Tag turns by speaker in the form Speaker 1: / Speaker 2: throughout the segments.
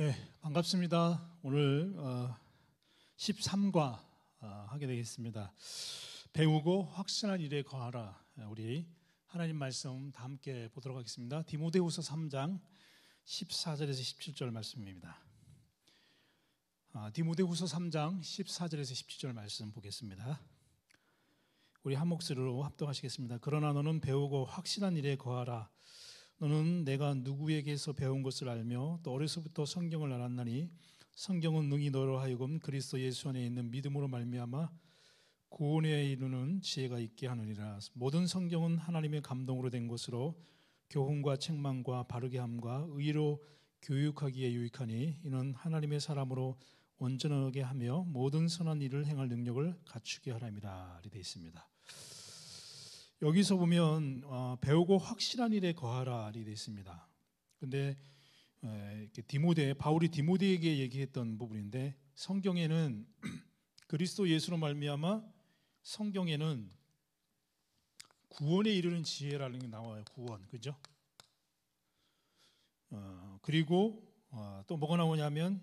Speaker 1: 예, 반갑습니다. 오늘 13과 어, 어, 하게 되겠습니다. 배우고 확신한 일에 거하라. 우리 하나님 말씀 다 함께 보도록 하겠습니다. 디모데후서 3장 14절에서 17절 말씀입니다. 아, 디모데후서 3장 14절에서 17절 말씀 보겠습니다. 우리 한 목소리로 합동하시겠습니다. 그러나 너는 배우고 확실한 일에 거하라. 너는 내가 누구에게서 배운 것을 알며 또 어려서부터 성경을 알았나니 성경은 능히 너로 하여금 그리스도 예수 안에 있는 믿음으로 말미암아 구원에 이르는 지혜가 있게 하느니라. 모든 성경은 하나님의 감동으로 된 것으로 교훈과 책망과 바르게 함과 의로 교육하기에 유익하니 이는 하나님의 사람으로 온전하게 하며 모든 선한 일을 행할 능력을 갖추게 하랍니다. 이되 있습니다. 여기서 보면 어, 배우고 확실한 일에 거하라이 되어 있습니다. 근데 에, 디모데 바울이 디모데에게 얘기했던 부분인데 성경에는 그리스도 예수로 말미암아 성경에는 구원에 이르는 지혜라는 게 나와요. 구원, 그죠? 어, 그리고 어, 또 뭐가 나오냐면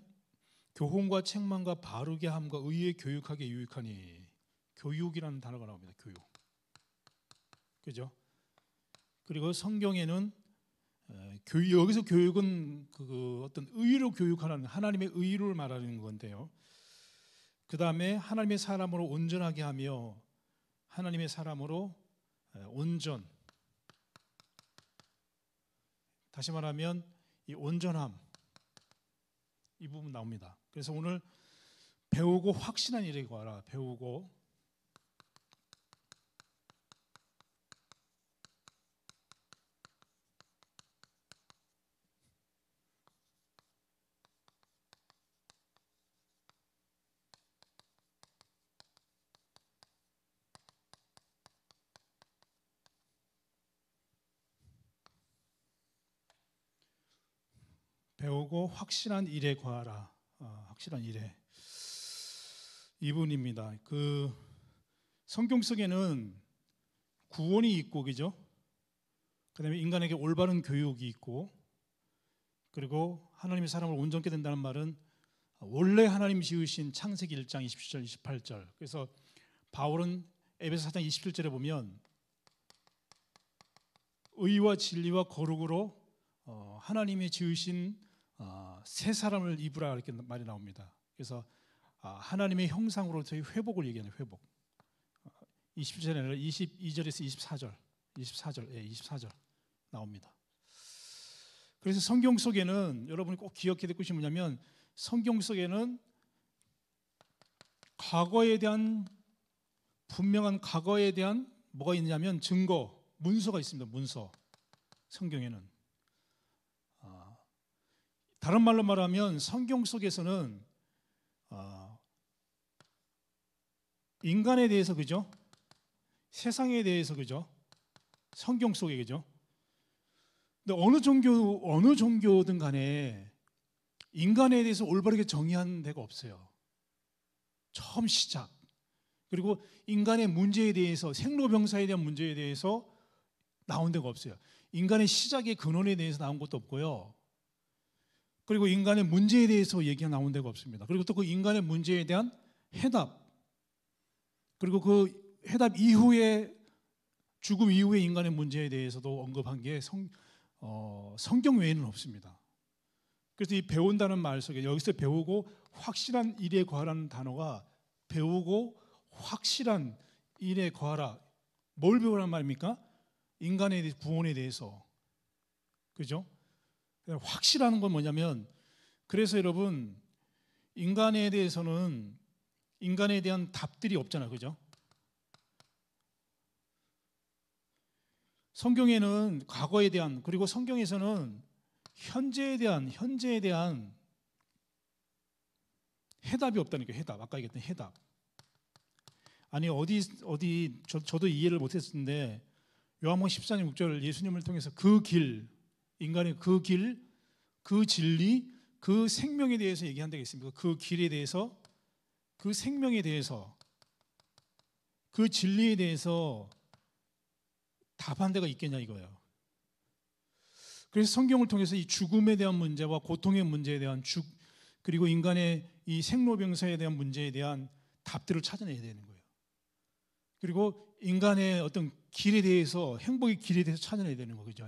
Speaker 1: 교훈과 책망과 바르게 함과 의의 교육하게 유익하니 교육이라는 단어가 나옵니다. 교육. 그죠? 그리고 성경에는 어, 여기서 교육은 그, 그 어떤 의로 교육하는 하나님의 의를 말하는 건데요. 그 다음에 하나님의 사람으로 온전하게 하며 하나님의 사람으로 온전. 다시 말하면 이 온전함 이 부분 나옵니다. 그래서 오늘 배우고 확신한 일에 관하 배우고 확실한 일에 과하라 어, 확실한 일에 이분입니다. 그 성경 속에는 구원이 있고 그죠? 그다음에 인간에게 올바른 교육이 있고 그리고 하나님의 사람을 온전케 된다는 말은 원래 하나님 지으신 창세기 1장 27절 28절. 그래서 바울은 에베소 4장 27절에 보면 의와 진리와 거룩으로 어, 하나님의 지으신 어, 아, 세 사람을 입으라 이렇게 말이 나옵니다. 그래서 어, 하나님의 형상으로 저희 회복을 얘기하는 회복. 20절이 22절에서 24절, 24절, 예, 24절 나옵니다. 그래서 성경 속에는 여러분이 꼭 기억해야 될 것이 뭐냐면 성경 속에는 과거에 대한 분명한 과거에 대한 뭐가 있냐면 증거, 문서가 있습니다. 문서 성경에는 다른 말로 말하면 성경 속에서는 어, 인간에 대해서 그죠? 세상에 대해서 그죠? 성경 속에 그죠? 근데 어느 종교 어느 종교든 간에 인간에 대해서 올바르게 정의한 데가 없어요. 처음 시작 그리고 인간의 문제에 대해서 생로병사에 대한 문제에 대해서 나온 데가 없어요. 인간의 시작의 근원에 대해서 나온 것도 없고요. 그리고 인간의 문제에 대해서 얘기가 나온 데가 없습니다. 그리고 또 그 인간의 문제에 대한 해답 그리고 그 해답 이후에 죽음 이후에 인간의 문제에 대해서도 언급한 게 성, 어, 성경 외에는 없습니다. 그래서 이 배운다는 말 속에 여기서 배우고 확실한 일에 관한 단어가 배우고 확실한 일에 과하라. 뭘 배우란 말입니까? 인간의 구원에 대해서. 그죠? 그러니까 확실한 건 뭐냐면 그래서 여러분 인간에 대해서는 인간에 대한 답들이 없잖아, 요 그죠? 성경에는 과거에 대한 그리고 성경에서는 현재에 대한 현재에 대한 해답이 없다니까 해답 아까 얘기했던 해답 아니 어디 어디 저, 도 이해를 못했는데 요한복음 14장 6절 예수님을 통해서 그길 인간의 그 길, 그 진리, 그 생명에 대해서 얘기한 적이 있습니다. 그 길에 대해서, 그 생명에 대해서, 그 진리에 대해서 답한 데가 있겠냐 이거예요. 그래서 성경을 통해서 이 죽음에 대한 문제와 고통의 문제에 대한 죽 그리고 인간의 이 생로병사에 대한 문제에 대한 답들을 찾아내야 되는 거예요. 그리고 인간의 어떤 길에 대해서 행복의 길에 대해서 찾아내야 되는 거죠.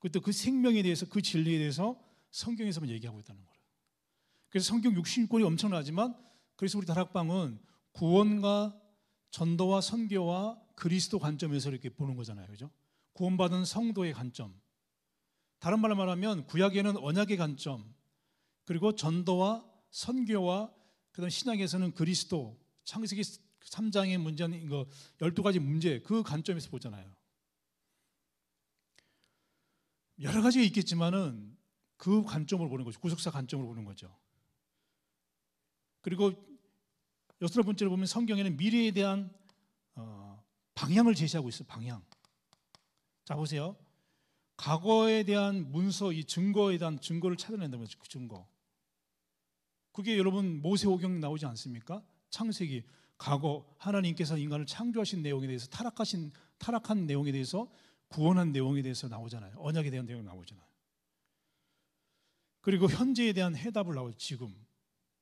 Speaker 1: 그때그 생명에 대해서 그 진리에 대해서 성경에서만 얘기하고 있다는 거예요. 그래서 성경 66권이 엄청나지만 그래서 우리 다락방은 구원과 전도와 선교와 그리스도 관점에서 이렇게 보는 거잖아요. 그죠? 구원받은 성도의 관점. 다른 말로 말하면 구약에는 언약의 관점, 그리고 전도와 선교와 그다음 신앙에서는 그리스도, 창세기 3장의 문제는 그 12가지 문제 그 관점에서 보잖아요. 여러 가지가 있겠지만은 그 관점을 보는 거죠. 구속사 관점을 보는 거죠. 그리고 여섯 번째로 보면 성경에는 미래에 대한 어, 방향을 제시하고 있어요. 방향. 자 보세요. 과거에 대한 문서, 이 증거에 대한 증거를 찾아낸다면 서그 증거. 그게 여러분 모세오경 나오지 않습니까? 창세기 과거 하나님께서 인간을 창조하신 내용에 대해서 타락하신 타락한 내용에 대해서 구원한 내용에 대해서 나오잖아요. 언약에 대한 내용이 나오잖아요. 그리고 현재에 대한 해답을 나올 지금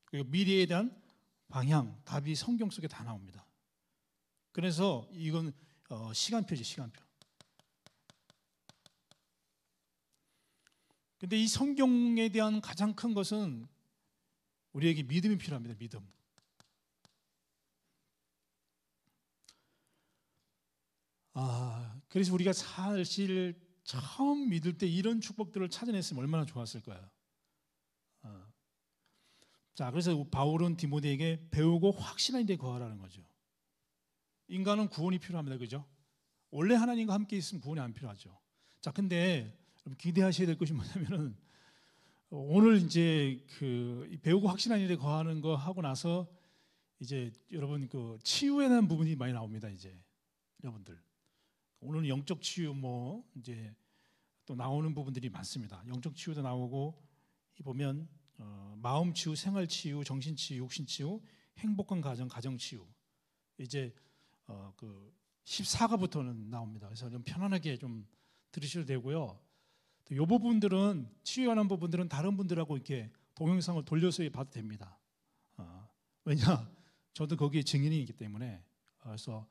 Speaker 1: 그리고 미래에 대한 방향 답이 성경 속에 다 나옵니다. 그래서 이건 어, 시간표지 시간표. 근데 이 성경에 대한 가장 큰 것은 우리에게 믿음이 필요합니다. 믿음. 아, 그래서 우리가 사실 처음 믿을 때 이런 축복들을 찾아냈으면 얼마나 좋았을 거야. 어. 자, 그래서 바울은 디모데에게 배우고 확신한 데 거하라는 거죠. 인간은 구원이 필요합니다. 그죠? 원래 하나님과 함께 있으면 구원이 안 필요하죠. 자, 근데 기대하셔야 될 것이 뭐냐면은 오늘 이제 그 배우고 확신한 일에 거하는 거 하고 나서 이제 여러분 그 치유에 대한 부분이 많이 나옵니다. 이제 여러분들 오늘은 영적 치유 뭐 이제 또 나오는 부분들이 많습니다. 영적 치유도 나오고 이 보면 어, 마음 치유, 생활 치유, 정신 치유, 육신 치유, 행복한 가정, 가정 치유 이제 어, 그 14가부터는 나옵니다. 그래서 좀 편안하게 좀 들으셔도 되고요. 또이 부분들은 치유하는 부분들은 다른 분들하고 이렇게 동영상을 돌려서 봐도 됩니다. 어, 왜냐 저도 거기에 증인이 있기 때문에 그래서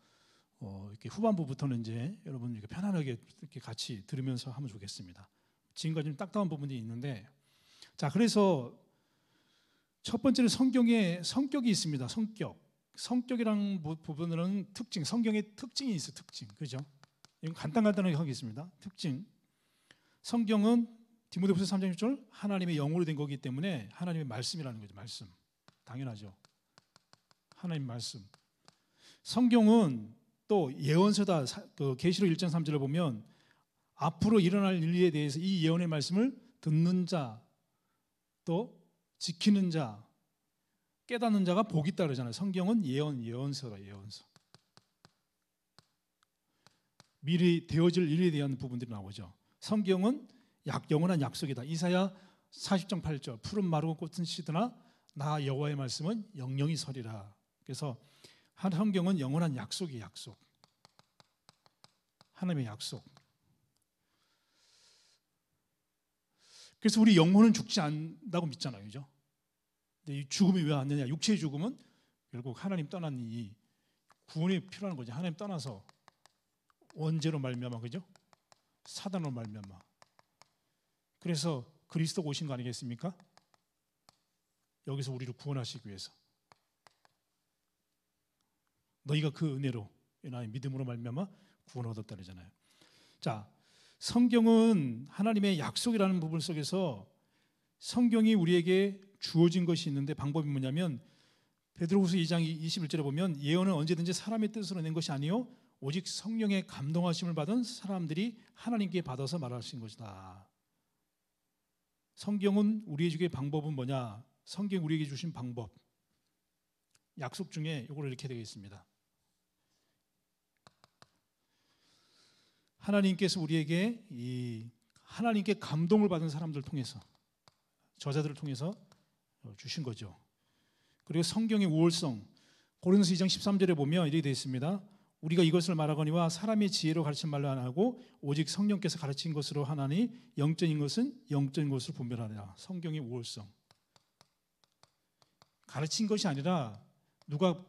Speaker 1: 어, 이렇게 후반부부터는 이제 여러분 이렇게 편안하게 이렇게 같이 들으면서 하면 좋겠습니다. 지금까지 좀 딱딱한 부분이 있는데, 자 그래서 첫 번째는 성경에 성격이 있습니다. 성격, 성격이란 부분은 특징, 성경의 특징이 있어 특징, 그죠? 이건 간단간단하게 하겠습니다. 특징, 성경은 디모데후서 3장 6절 하나님의 영으로 된 거기 때문에 하나님의 말씀이라는 거죠. 말씀, 당연하죠. 하나님 말씀. 성경은 또 예언서다 그 계시록 그 1장 3절을 보면 앞으로 일어날 일에 대해서 이 예언의 말씀을 듣는 자, 또 지키는 자, 깨닫는 자가 복이 따르잖아요. 성경은 예언, 예언서라 예언서. 미리 되어질 일에 대한 부분들이 나오죠. 성경은 약 영원한 약속이다. 이사야 40장 8절 푸른 마르고 꽃은 시드나 나 여호와의 말씀은 영영이 서리라. 그래서 한 성경은 영원한 약속이 약속. 하나님의 약속. 그래서 우리 영혼은 죽지 않다고 믿잖아요. 그죠? 근데 이 죽음이 왜 왔느냐? 육체의 죽음은 결국 하나님 떠난 이 구원이 필요한 거죠. 하나님 떠나서 원죄로 말미암아 그죠? 사단으로 말미암아. 그래서 그리스도 오신 거 아니겠습니까? 여기서 우리를 구원하시기 위해서. 너희가 그 은혜로 나의 믿음으로 말미암아 구원 을 얻었다 그러잖아요. 자, 성경은 하나님의 약속이라는 부분 속에서 성경이 우리에게 주어진 것이 있는데 방법이 뭐냐면 베드로후서 2장 21절에 보면 예언은 언제든지 사람의 뜻으로 낸 것이 아니요 오직 성령의 감동하심을 받은 사람들이 하나님께 받아서 말하신 것이다. 성경은 우리에게 방법은 뭐냐? 성경 우리에게 주신 방법. 약속 중에 이걸 이렇게 되어 습니다 하나님께서 우리에게 이 하나님께 감동을 받은 사람들 통해서 저자들을 통해서 주신 거죠. 그리고 성경의 우월성 고린도서 2장 13절에 보면 이렇게 되어 있습니다. 우리가 이것을 말하거니와 사람의 지혜로 가르친 말로 안 하고 오직 성령께서 가르친 것으로 하나니 영적인 것은 영적인 것을 분별하라. 느 성경의 우월성. 가르친 것이 아니라 누가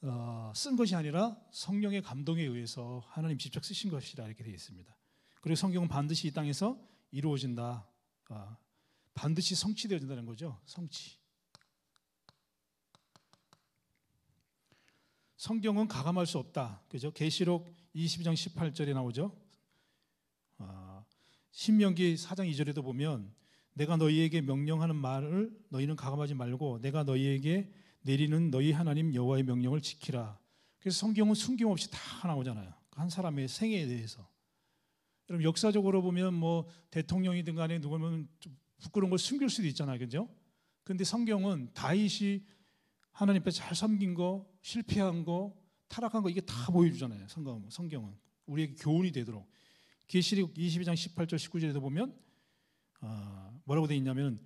Speaker 1: 어, 쓴 것이 아니라 성령의 감동에 의해서 하나님 직접 쓰신 것이라 이렇게 되어 있습니다. 그리고 성경은 반드시 이 땅에서 이루어진다. 아, 반드시 성취되어진다는 거죠. 성취. 성경은 가감할 수 없다. 그죠? 계시록 22장 18절에 나오죠. 아, 신명기 4장 2절에도 보면 내가 너희에게 명령하는 말을 너희는 가감하지 말고 내가 너희에게 내리는 너희 하나님 여호와의 명령을 지키라. 그래서 성경은 숨김없이 다 나오잖아요. 한 사람의 생애에 대해서. 여러분 역사적으로 보면 뭐 대통령이든 간에 누구면 좀 부끄러운 걸 숨길 수도 있잖아요. 그죠? 근데 성경은 다윗이 하나님 앞에 잘 섬긴 거, 실패한 거, 타락한 거 이게 다 보여주잖아요. 성경은. 성경은. 우리에게 교훈이 되도록. 계시록 22장 18절 19절에서 보면 아, 뭐라고 돼 있냐면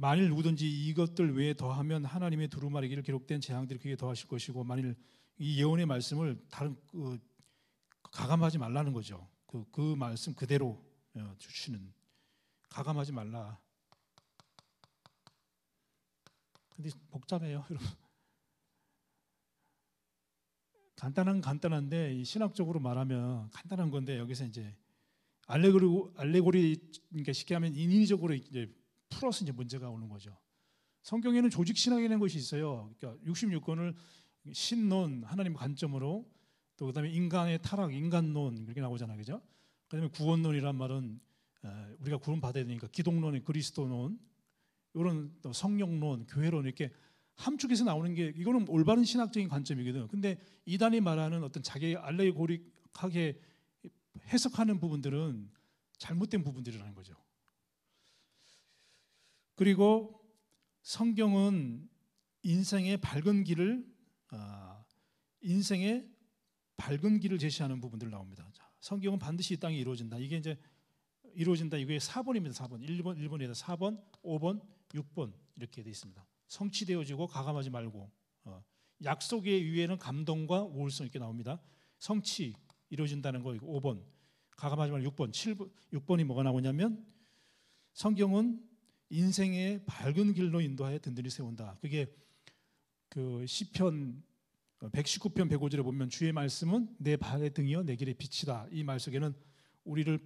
Speaker 1: 만일 누구든지 이것들 외에 더하면 하나님의 두루마리기를 기록된 재앙들이 그게 더하실 것이고 만일 이 예언의 말씀을 다른 그, 가감하지 말라는 거죠. 그, 그 말씀 그대로 어, 주시는 가감하지 말라. 근데 복잡해요, 여러분. 간단한 간단한데 신학적으로 말하면 간단한 건데 여기서 이제 알레고리 알레고리 그러니까 쉽게 하면 인위적으로 이제 풀어서 이제 문제가 오는 거죠. 성경에는 조직 신학이라는 것이 있어요. 그러니까 66권을 신론 하나님 관점으로 또 그다음에 인간의 타락 인간론 이렇게 나오잖아요. 그죠? 그다음에 구원론이란 말은 어, 우리가 구원 받아야 되니까 기독론, 그리스도론 이런 또 성령론, 교회론 이렇게 함축해서 나오는 게 이거는 올바른 신학적인 관점이거든. 요 근데 이단이 말하는 어떤 자기 알레고리하게 해석하는 부분들은 잘못된 부분들이라는 거죠. 그리고 성경은 인생의 밝은 길을 아, 인생의 밝은 길을 제시하는 부분들 나옵니다. 성경은 반드시 이 땅에 이루어진다. 이게 이제 이루어진다. 이게 4번입니다. 4번. 1번, 1번에다 4번, 5번, 6번 이렇게 돼 있습니다. 성취되어지고 가감하지 말고 어, 약속의 위에는 감동과 우월성 있게 나옵니다. 성취 이루어진다는 거 이거 5번. 가감하지 말고 6번. 7번 6번이 뭐가 나오냐면 성경은 인생의 밝은 길로 인도하여 든든히 세운다. 그게 그 시편 119편 105절에 보면 주의 말씀은 내 발의 등이요 내 길의 빛이다. 이 말 속에는 우리를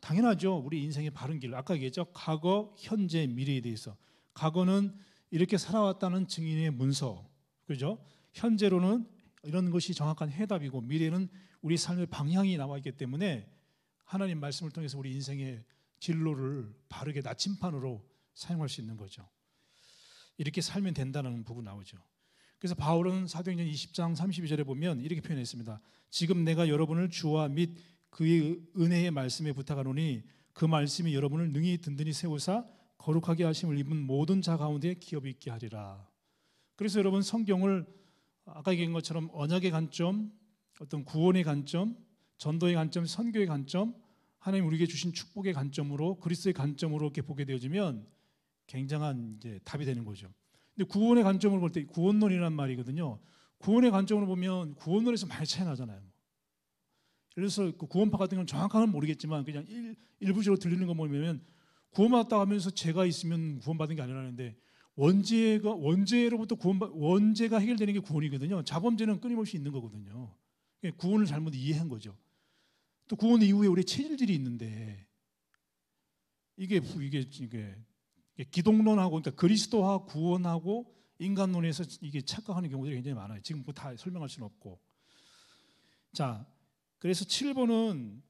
Speaker 1: 당연하죠. 우리 인생의 바른 길. 아까 얘기했죠. 과거, 현재, 미래에 대해서. 과거는 이렇게 살아왔다는 증인의 문서. 그죠? 현재로는 이런 것이 정확한 해답이고 미래는 우리 삶의 방향이 나와 있기 때문에 하나님 말씀을 통해서 우리 인생의 진로를 바르게 나침판으로 사용할 수 있는 거죠. 이렇게 살면 된다는 부분 나오죠. 그래서 바울은 사도행전 20장 32절에 보면 이렇게 표현했습니다. 지금 내가 여러분을 주와 및 그의 은혜의 말씀에 부탁하노니 그 말씀이 여러분을 능히 든든히 세우사 거룩하게 하심을 입은 모든 자 가운데 기업이 있게 하리라. 그래서 여러분 성경을 아까 얘기한 것처럼 언약의 관점, 어떤 구원의 관점, 전도의 관점, 선교의 관점 하나님 우리에게 주신 축복의 관점으로 그리스의 관점으로 이렇게 보게 되어지면 굉장한 이제 답이 되는 거죠. 근데 구원의 관점으로 볼 때 구원론이란 말이거든요. 구원의 관점으로 보면 구원론에서 많이 차이 나잖아요. 뭐. 예를 들어서 그 구원파 같은 경우는 정확하는 모르겠지만 그냥 일, 일부적으로 들리는 거 보면 구원받았다 하면서 죄가 있으면 구원받은 게 아니라는데 원죄가 원죄로부터 구원 원죄가 해결되는 게 구원이거든요. 자범죄는 끊임없이 있는 거거든요. 그러니까 구원을 잘못 이해한 거죠. 또 구원 이후에 우리 체질들이 있는데 이게 이게 이게 기독론하고 그러니까 그리스도와 구원하고 인간론에서 이게 착각하는 경우들이 굉장히 많아요. 지금 뭐다 설명할 수는 없고. 자, 그래서 7번은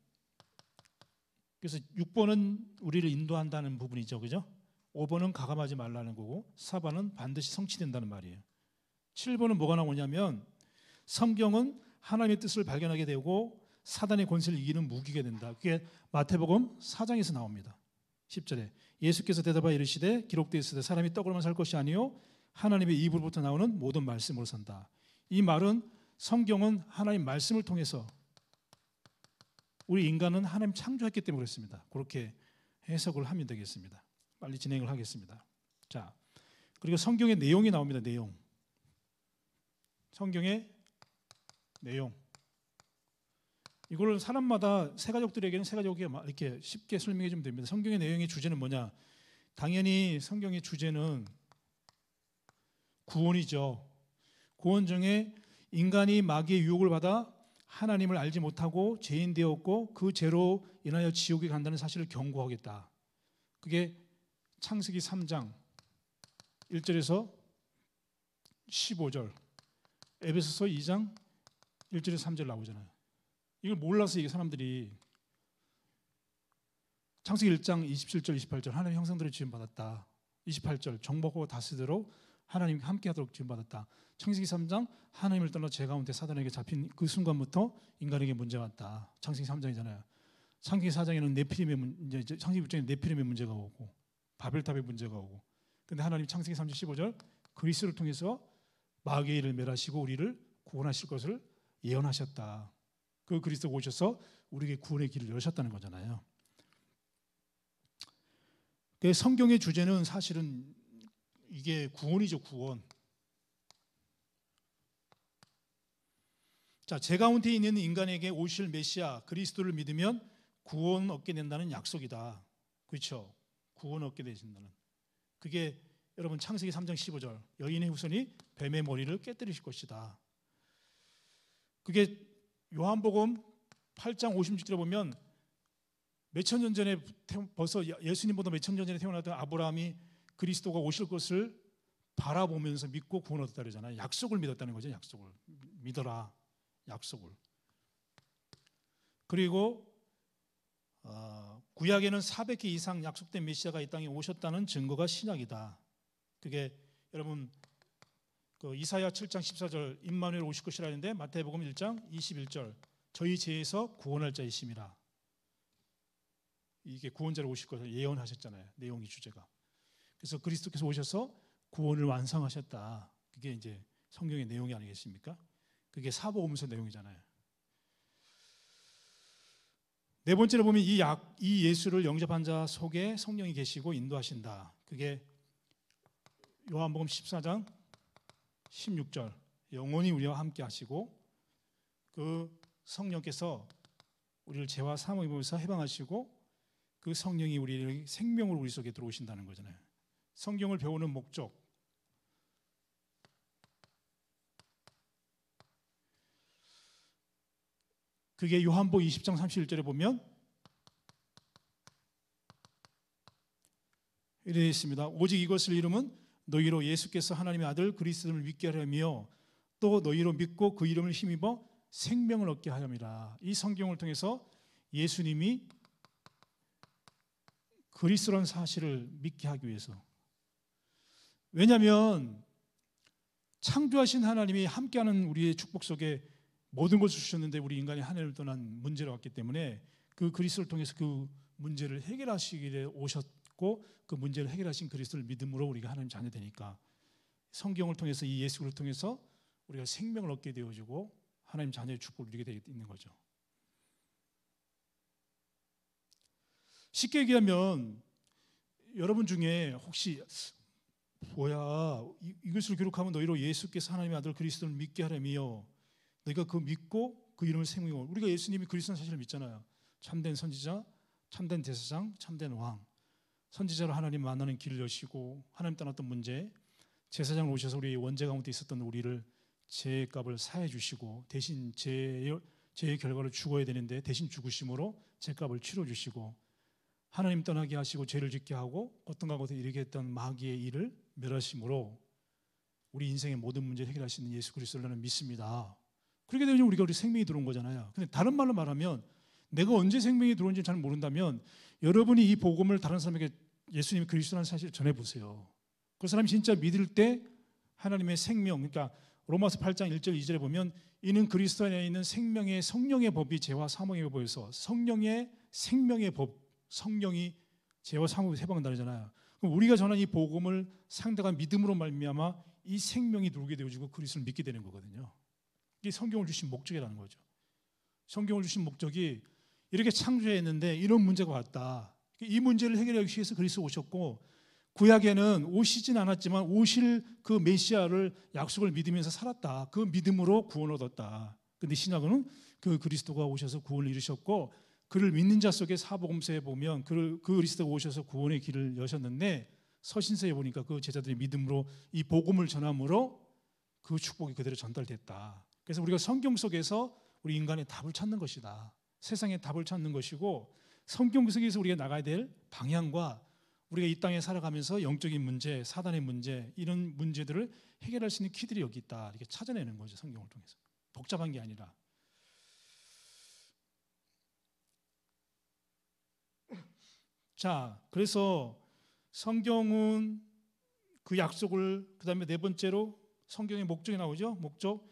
Speaker 1: 그래서 6번은 우리를 인도한다는 부분이죠. 그죠? 5번은 가감하지 말라는 거고 4번은 반드시 성취된다는 말이에요. 7번은 뭐가 나오냐면 성경은 하나님의 뜻을 발견하게 되고 사단의 권세를 이기는 무기가 된다. 그게 마태복음 4장에서 나옵니다. 10절에 예수께서 대답하여 이르시되 기록되어 있으되 사람이 떡으로만 살 것이 아니요 하나님의 입으로부터 나오는 모든 말씀으로 산다. 이 말은 성경은 하나님 말씀을 통해서 우리 인간은 하나님 창조했기 때문에 그렇습니다. 그렇게 해석을 하면 되겠습니다. 빨리 진행을 하겠습니다. 자, 그리고 성경의 내용이 나옵니다. 내용. 성경의 내용. 이걸 사람마다 세가족들에게는 세가족이 이렇게 쉽게 설명해 주면 됩니다. 성경의 내용의 주제는 뭐냐? 당연히 성경의 주제는 구원이죠. 구원 중에 인간이 마귀의 유혹을 받아 하나님을 알지 못하고 죄인 되었고 그 죄로 인하여 지옥에 간다는 사실을 경고하겠다. 그게 창세기 3장 1절에서 15절 에베소서 2장 1절에서 3절 나오잖아요. 이걸 몰라서 이게 사람들이 창세기 1장 27절 28절 하나님 형상대로 지음 받았다. 28절 정복하고 다스도록 하나님 과 함께 하도록 지음 받았다. 창세기 3장 하나님을 떠나 제 가운데 사단에게 잡힌 그 순간부터 인간에게 문제가 왔다. 창세기 3장이잖아요. 창세기 4장에는 네피림의 문제, 창세기 6장에 네피림의 문제가 오고 바벨탑의 문제가 오고. 근데 하나님 창세기 3장 15절 그리스를 통해서 마귀를 멸하시고 우리를 구원하실 것을 예언하셨다. 그 그리스도가 오셔서 우리에게 구원의 길을 여셨다는 거잖아요. 그 성경의 주제는 사실은 이게 구원이죠, 구원. 자, 제 가운데 있는 인간에게 오실 메시아 그리스도를 믿으면 구원 얻게 된다는 약속이다. 그렇죠? 구원 얻게 되신다는. 그게 여러분 창세기 3장 15절 여인의 후손이 뱀의 머리를 깨뜨리실 것이다. 그게 요한복음 8장 5 0절에 보면 몇천 년 전에 벌써 예, 예수님보다 몇 천 년 전에 태어났던 아브라함이 그리스도가 오실 것을 바라보면서 믿고 구원 얻었다 그러잖아요. 약속을 믿었다는 거죠. 약속을 믿어라. 약속을. 그리고 어, 구약에는 400개 이상 약속된 메시아가 이 땅에 오셨다는 증거가 신약이다. 그게 여러분 그 이사야 7장 14절 임마누엘 오실 것이라는데 마태복음 1장 21절 저희 죄에서 구원할 자이심이라 이게 구원자를 오실 것을 예언하셨잖아요 내용이 주제가 그래서 그리스도께서 오셔서 구원을 완성하셨다 그게 이제 성경의 내용이 아니겠습니까? 그게 사복음서 내용이잖아요 네 번째로 보면 이, 약, 이 예수를 영접한 자 속에 성령이 계시고 인도하신다 그게 요한복음 14장 16절 영원히 우리와 함께 하시고 그 성령께서 우리를 죄와 사망의 몸에서 해방하시고 그 성령이 우리를 생명으로 우리 속에 들어오신다는 거잖아요. 성경을 배우는 목적 그게 요한복 20장 31절에 보면 이래 있습니다. 오직 이것을 이름은 너희로 예수께서 하나님의 아들 그리스도를 믿게 하려며 또 너희로 믿고 그 이름을 힘입어 생명을 얻게 하려니라이 성경을 통해서 예수님이 그리스도라 사실을 믿게 하기 위해서 왜냐하면 창조하신 하나님이 함께하는 우리의 축복 속에 모든 것을 주셨는데 우리 인간이 하늘을 떠난 문제로 왔기 때문에 그 그리스도를 통해서 그 문제를 해결하시기에 오셨 받고 그 문제를 해결하신 그리스도를 믿음으로 우리가 하나님 자녀 되니까 성경을 통해서 이 예수를 통해서 우리가 생명을 얻게 되어지고 하나님 자녀의 축복을 누리게 되어 있는 거죠. 쉽게 얘기하면 여러분 중에 혹시 뭐야 이것을 기록하면 너희로 예수께서 하나님의 아들 그리스도를 믿게 하렴이 너희가 그 믿고 그 이름을 생명을 우리가 예수님이 그리스도는 사실을 믿잖아요 참된 선지자 참된 대사장 참된 왕 선지자로 하나님 만나는 길을 여시고 하나님 떠났던 문제 제사장 오셔서 우리 원죄 가운데 있었던 우리를 죄의 값을 사해 주시고 대신 죄의, 죄의 결과를 죽어야 되는데 대신 죽으심으로 죄 값을 치러 주시고 하나님 떠나게 하시고 죄를 짓게 하고 어떤 가운데 이르게 했던 마귀의 일을 멸하심으로 우리 인생의 모든 문제 해결할수있는 예수 그리스도를 나는 믿습니다. 그렇게 되면 우리가 우리 생명이 들어온 거잖아요. 근데 다른 말로 말하면 내가 언제 생명이 들어온지 잘 모른다면 여러분이 이 복음을 다른 사람에게 예수님이 그리스도라는 사실을 전해 보세요. 그 사람이 진짜 믿을 때 하나님의 생명, 그러니까 로마서 8장 1절 2절에 보면 이는 그리스도 안에 있는 생명의 성령의 법이 죄와 사망의 법에서 성령의 생명의 법, 성령이 죄와 사망을 해방한다잖아요. 그럼 우리가 전한 이 복음을 상대가 믿음으로 말미암아 이 생명이 누게 되어지고 그리스도를 믿게 되는 거거든요. 이게 성경을 주신 목적이라는 거죠. 성경을 주신 목적이 이렇게 창조했는데 이런 문제가 왔다. 이 문제를 해결하기 위해서 그리스도 오셨고 구약에는 오시진 않았지만 오실 그 메시아를 약속을 믿으면서 살았다. 그 믿음으로 구원 얻었다. 근데 신약은 그 그리스도가 오셔서 구원을 이루셨고 그를 믿는 자 속에 사복음서에 보면 그그리스도가 그 오셔서 구원의 길을 여셨는데 서신서에 보니까 그 제자들이 믿음으로 이 복음을 전함으로 그 축복이 그대로 전달됐다. 그래서 우리가 성경 속에서 우리 인간의 답을 찾는 것이다. 세상의 답을 찾는 것이고 성경 속에서 그 우리가 나가야 될 방향과 우리가 이 땅에 살아가면서 영적인 문제, 사단의 문제 이런 문제들을 해결할 수 있는 키들이 여기 있다 이렇게 찾아내는 거죠 성경을 통해서 복잡한 게 아니라 자 그래서 성경은 그 약속을 그 다음에 네 번째로 성경의 목적이 나오죠 목적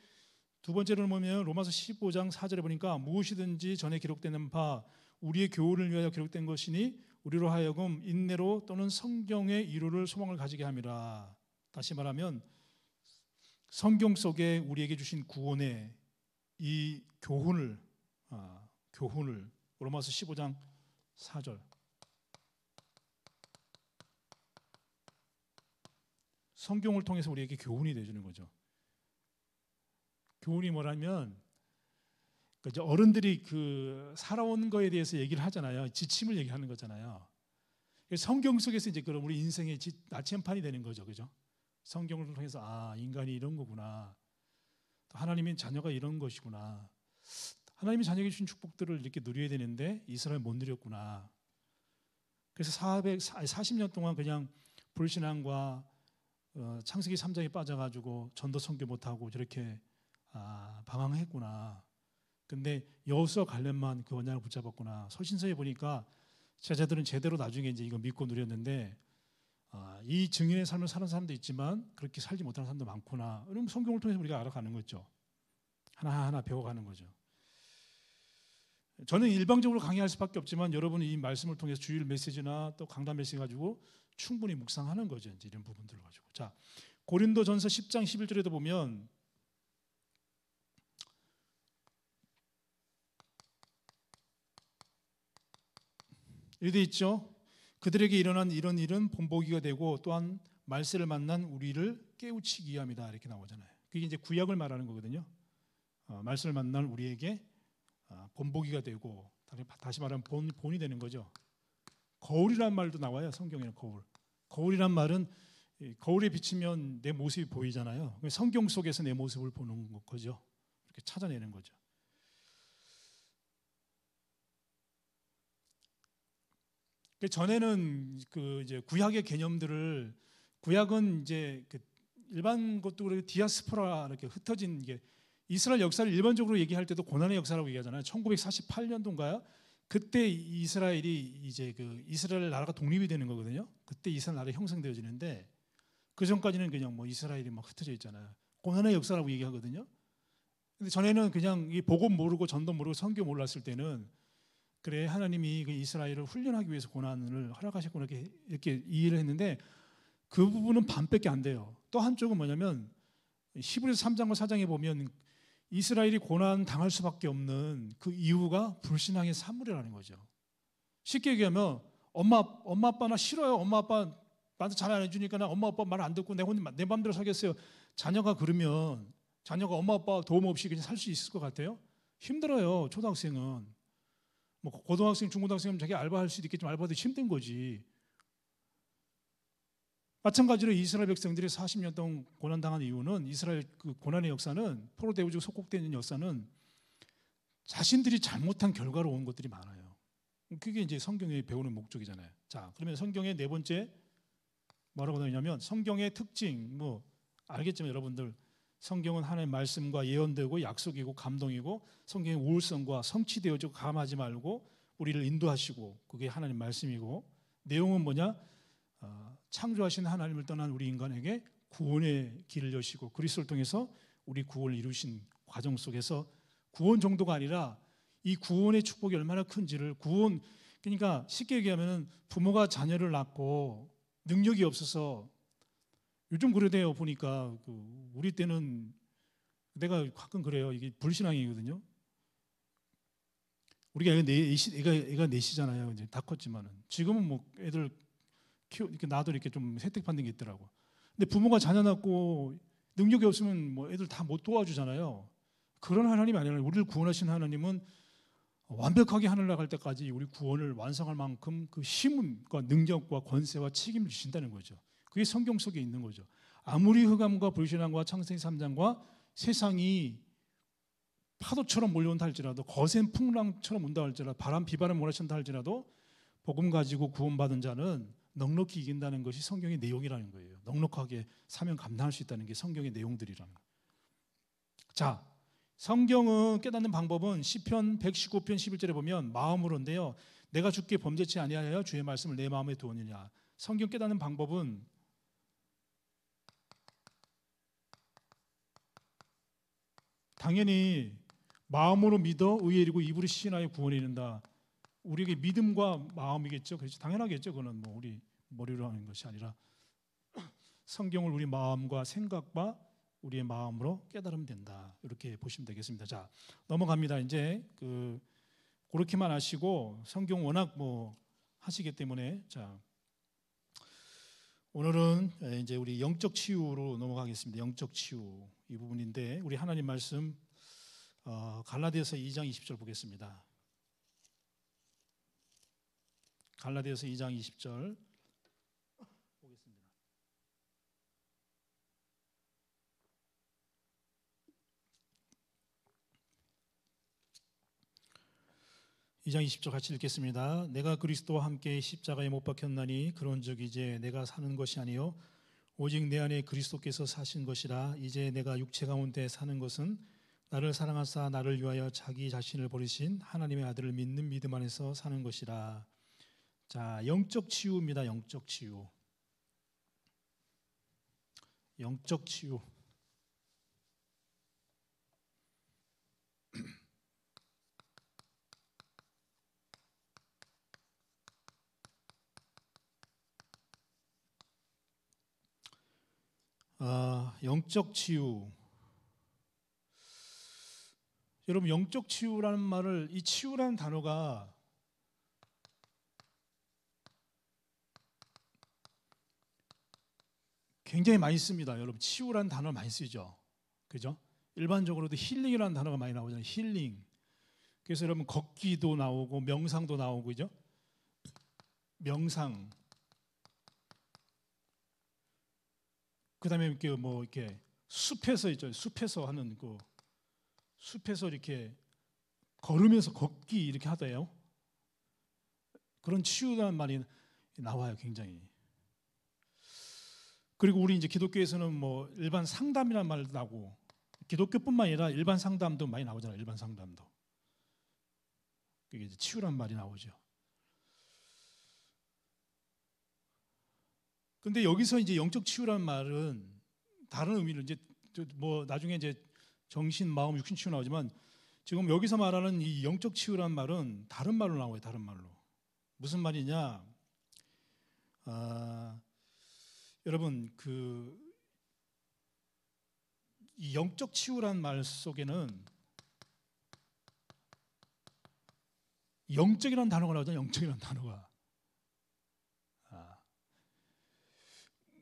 Speaker 1: 두 번째로는 보면 로마서 15장 4절에 보니까 무엇이든지 전에 기록되는 바 우리의 교훈을 위하여 기록된 것이니 우리로 하여금 인내로 또는 성경의 이루를 소망을 가지게 함이라. 다시 말하면 성경 속에 우리에게 주신 구원의 이 교훈을 아, 교훈을 로마서 15장 4절 성경을 통해서 우리에게 교훈이 되주는 어 거죠. 교훈이 뭐냐면 그 이제 어른들이 그 살아온 거에 대해서 얘기를 하잖아요. 지침을 얘기하는 거잖아요. 그 성경 속에서 이제 그럼 우리 인생의 나침판이 되는 거죠, 그죠? 성경을 통해서 아 인간이 이런 거구나. 하나님의 자녀가 이런 것이구나. 하나님이 자녀에게 주신 축복들을 이렇게 누려야 되는데 이스라엘 못 누렸구나. 그래서 4 0 40년 동안 그냥 불신앙과 어, 창세기 3장에 빠져가지고 전도 성교 못하고 저렇게 아, 방황했구나. 근데 여호수아 관련만 그 언약을 붙잡았구나. 서신서에 보니까 제자들은 제대로 나중에 이제 이거 믿고 누렸는데 아, 이 증인의 삶을 사는 사람도 있지만 그렇게 살지 못하는 사람도 많구나. 그럼 성경을 통해서 우리가 알아가는 거죠. 하나하나 배워가는 거죠. 저는 일방적으로 강의할 수밖에 없지만 여러분이 이 말씀을 통해서 주일 메시지나 또 강단 메시지 가지고 충분히 묵상하는 거죠. 이제 이런 부분들을 가지고. 자, 고린도전서 10장 11절에도 보면 일도 있죠. 그들에게 일어난 이런 일은 본보기가 되고 또한 말세를 만난 우리를 깨우치기 위함이다 이렇게 나오잖아요. 그게 이제 구약을 말하는 거거든요. 어, 말세를 만난 우리에게 어, 본보기가 되고 다시 말하면 본, 본이 되는 거죠. 거울이란 말도 나와요 성경에는 거울. 거울이란 말은 거울에 비치면 내 모습이 보이잖아요. 성경 속에서 내 모습을 보는 거죠. 이렇게 찾아내는 거죠. 그 전에는 그 이제 구약의 개념들을 구약은 이제 그 일반 것도 그렇고 디아스포라 이렇게 흩어진 게 이스라엘 역사를 일반적으로 얘기할 때도 고난의 역사라고 얘기하잖아요. 1948년도인가요? 그때 이스라엘이 이제 그 이스라엘 나라가 독립이 되는 거거든요. 그때 이스라엘 나라 형성되어지는데 그 전까지는 그냥 뭐 이스라엘이 막 흩어져 있잖아요. 고난의 역사라고 얘기하거든요. 근데 전에는 그냥 이 복음 모르고 전도 모르고 성교 몰랐을 때는 그래 하나님이 그 이스라엘을 훈련하기 위해서 고난을 허락하셨구나 이렇게, 이렇게 이해를 했는데 그 부분은 반밖에 안 돼요. 또 한쪽은 뭐냐면 히브리서 3장과 4장에 보면 이스라엘이 고난 당할 수밖에 없는 그 이유가 불신앙의 산물이라는 거죠. 쉽게 얘기하면 엄마 엄마 아빠 나 싫어요. 엄마 아빠 나한테 잘안 해주니까 나 엄마 아빠 말 안 듣고 내 혼자 내 마음대로 살겠어요. 자녀가 그러면 자녀가 엄마 아빠 도움 없이 그냥 살 수 있을 것 같아요? 힘들어요 초등학생은 뭐 고등학생, 중고등학생이면 자기 알바할 수도 있겠지만 알바도 힘든 거지. 마찬가지로 이스라엘 백성들이 40년 동안 고난당한 이유는 이스라엘 그 고난의 역사는 포로대우주 속국되는 역사는 자신들이 잘못한 결과로 온 것들이 많아요. 그게 이제 성경에 배우는 목적이잖아요. 자, 그러면 성경의 네 번째 뭐라고 나오냐면 성경의 특징 뭐 알겠지만 여러분들 성경은 하나님의 말씀과 예언되고 약속이고 감동이고 성경의 우울성과 성취되어지고 감하지 말고 우리를 인도하시고 그게 하나님 말씀이고 내용은 뭐냐? 어, 창조하신 하나님을 떠난 우리 인간에게 구원의 길을 여시고 그리스도를 통해서 우리 구원을 이루신 과정 속에서 구원 정도가 아니라 이 구원의 축복이 얼마나 큰지를 구원 그러니까 쉽게 얘기하면 부모가 자녀를 낳고 능력이 없어서 요즘 그러대요 보니까 그 우리 때는 내가 가끔 그래요 이게 불신앙이거든요. 우리가 애가 넷이 애가 애가 넷이잖아요 이제 다 컸지만은 지금은 뭐 애들 키워 이렇게 나도 이렇게 좀 혜택 받는 게 있더라고. 근데 부모가 자녀 낳고 능력이 없으면 뭐 애들 다 못 도와주잖아요. 그런 하나님 아니라 우리를 구원하신 하나님은 완벽하게 하늘 나갈 때까지 우리 구원을 완성할 만큼 그 힘과 능력과 권세와 책임을 주신다는 거죠. 그게 성경 속에 있는 거죠. 아무리 흑암과 불신앙과 창세기 3장과 세상이 파도처럼 몰려온다 할지라도 거센 풍랑처럼 온다 할지라도 바람 비바람 몰아친다 할지라도 복음 가지고 구원받은 자는 넉넉히 이긴다는 것이 성경의 내용이라는 거예요. 넉넉하게 사명 감당할 수 있다는 게 성경의 내용들이라는 거예요. 자, 성경은 깨닫는 방법은 시편 119편 11절에 보면 마음으로인데요. 내가 죽게 범죄치 아니하여 주의 말씀을 내 마음에 두었느냐. 성경 깨닫는 방법은 당연히 마음으로 믿어 의에 이르고 입으로 신하여 구원에 이른다. 우리에게 믿음과 마음이겠죠. 그렇죠. 당연하겠죠. 그는 뭐 우리 머리로 하는 것이 아니라 성경을 우리 마음과 생각과 우리의 마음으로 깨달으면 된다. 이렇게 보시면 되겠습니다. 자, 넘어갑니다. 이제 그 그렇게만 하시고 성경 워낙 뭐 하시기 때문에 자 오늘은 이제 우리 영적 치유로 넘어가겠습니다. 영적 치유. 이 부분인데 우리 하나님 말씀 어, 갈라디아서 2장 20절 보겠습니다. 갈라디아서 2장 20절 보겠습니다. 이장 20절 같이 읽겠습니다. 내가 그리스도와 함께 십자가에 못 박혔나니 그런즉 이제 내가 사는 것이 아니요 오직 내 안에 그리스도께서 사신 것이라 이제 내가 육체 가운데 사는 것은 나를 사랑하사 나를 위하여 자기 자신을 버리신 하나님의 아들을 믿는 믿음 안에서 사는 것이라. 자, 영적 치유입니다. 영적 치유. 영적 치유. 아, 영적 치유. 여러분 영적 치유라는 말을 이 치유라는 단어가 굉장히 많이 씁니다. 여러분 치유라는 단어 많이 쓰죠. 그죠? 일반적으로도 힐링이라는 단어가 많이 나오잖아요. 힐링. 그래서 여러분 걷기도 나오고 명상도 나오고 그죠? 명상 그다음에 이렇게 뭐 이렇게 숲에서 있죠. 숲에서 하는 그 숲에서 이렇게 걸으면서 걷기 이렇게 하대요. 그런 치유는 말이 나와요, 굉장히. 그리고 우리 이제 기독교에서는 뭐 일반 상담이란 말도 나고 기독교뿐만 아니라 일반 상담도 많이 나오잖아요. 일반 상담도. 그게 이제 치유란 말이 나오죠. 근데 여기서 이제 영적 치유란 말은 다른 의미로 이제 뭐 나중에 이제 정신, 마음, 육신 치유 나오지만 지금 여기서 말하는 이 영적 치유란 말은 다른 말로 나와요. 다른 말로 무슨 말이냐? 아, 여러분 그 영적 치유란 말 속에는 영적이라는 단어가 나오잖아요. 영적이라는 단어가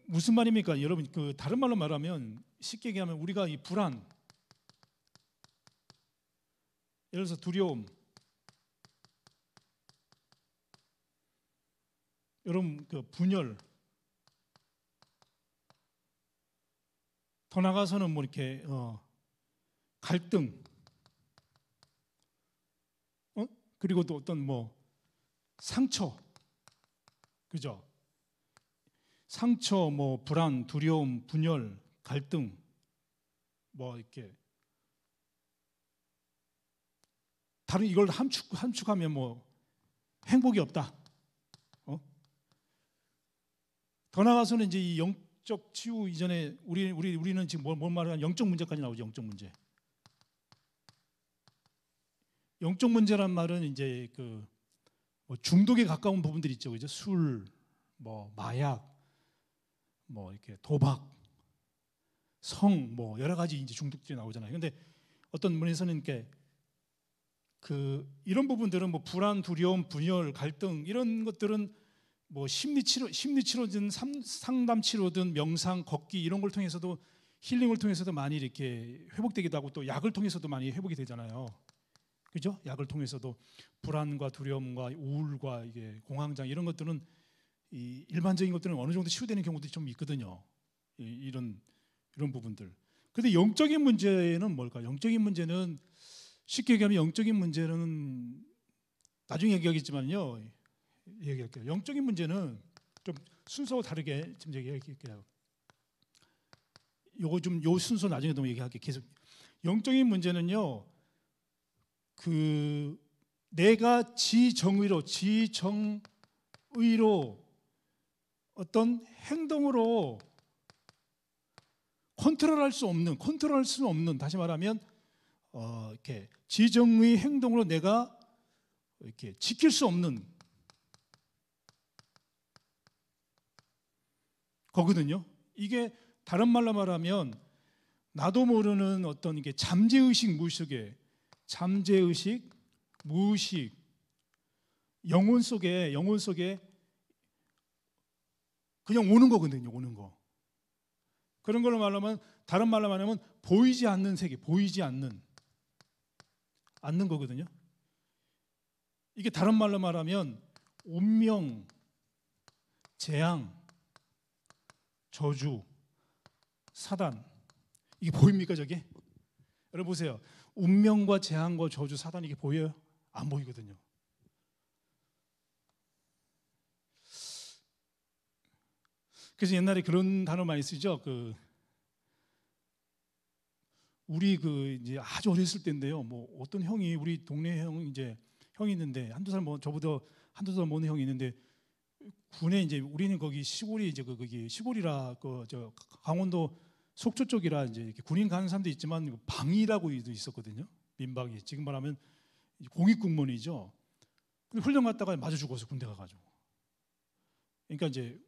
Speaker 1: 무슨 말입니까? 여러분 그 다른 말로 말하면 쉽게 얘기하면 우리가 이 불안 예를 들어서 두려움 여러분 그 분열 더 나가서는 뭐 이렇게 어, 갈등 어? 그리고 또 어떤 뭐 상처 그죠? 상처, 뭐 불안, 두려움, 분열, 갈등, 뭐 이렇게 다른 이걸 함축 함축하면 뭐 행복이 없다. 어? 더나가서는 이제 이 영적 치유 이전에 우리 우리 우리는 지금 뭘, 뭘 말하는 영적 문제까지 나오죠. 영적 문제. 영적 문제란 말은 이제 그 뭐 중독에 가까운 부분들이 있죠. 그죠? 술, 뭐 마약, 뭐 이렇게 도박, 성, 뭐 여러 가지 이제 중독들이 나오잖아요. 근데 어떤 분에서는 이렇게 그 이런 부분들은 뭐 불안, 두려움, 분열, 갈등 이런 것들은 뭐 심리 치료, 심리 치료든 상담 치료든 명상, 걷기 이런 걸 통해서도 힐링을 통해서도 많이 이렇게 회복되기도 하고 또 약을 통해서도 많이 회복이 되잖아요. 그죠? 약을 통해서도 불안과 두려움과 우울과 이게 공황장 이런 것들은 이 일반적인 것들은 어느 정도 치유되는 경우도 좀 있거든요. 이, 런 이런 부분들. 근데 영적인 문제는 뭘까? 영적인 문제는 쉽게 얘기하면 영적인 문제는 나중에 얘기하겠지만요. 얘기할게요. 영적인 문제는 좀 순서 다르게 지금 얘기할게요. 요거 좀 요 순서 나중에 도 얘기할게 계속 영적인 문제는요. 그 내가 지정의로 지정의로 어떤 행동으로 컨트롤할 수 없는 컨트롤할 수 없는 다시 말하면 어, 이렇게 지정의 행동으로 내가 이렇게 지킬 수 없는 거거든요. 이게 다른 말로 말하면 나도 모르는 어떤 이게 잠재의식 무의식에 잠재의식 무의식 영혼 속에 영혼 속에 그냥 오는 거거든요. 오는 거. 그런 걸로 말하면 다른 말로 말하면 보이지 않는 세계, 보이지 않는 않는 거거든요. 이게 다른 말로 말하면 운명, 재앙, 저주, 사단 이게 보입니까 저게? 여러분 보세요. 운명과 재앙과 저주, 사단 이게 보여요? 안 보이거든요. 그래서 옛날에 그런 단어 많이 쓰죠. 그 우리 그 이제 아주 어렸을 때인데요. 뭐 어떤 형이 우리 동네 형 이제 형이 있는데 한두 살뭐 저보다 한두 살 먹는 형이 있는데 군에 이제 우리는 거기 시골이 이제 그 거기 시골이라 그 저 강원도 속초 쪽이라 이제 이렇게 군인 가는 사람도 있지만 그 방이라고 도 있었거든요. 민방이 지금 말하면 공익공무원이죠. 근데 훈련 갔다가 맞아 죽어서 군대 가가지고. 그러니까 이제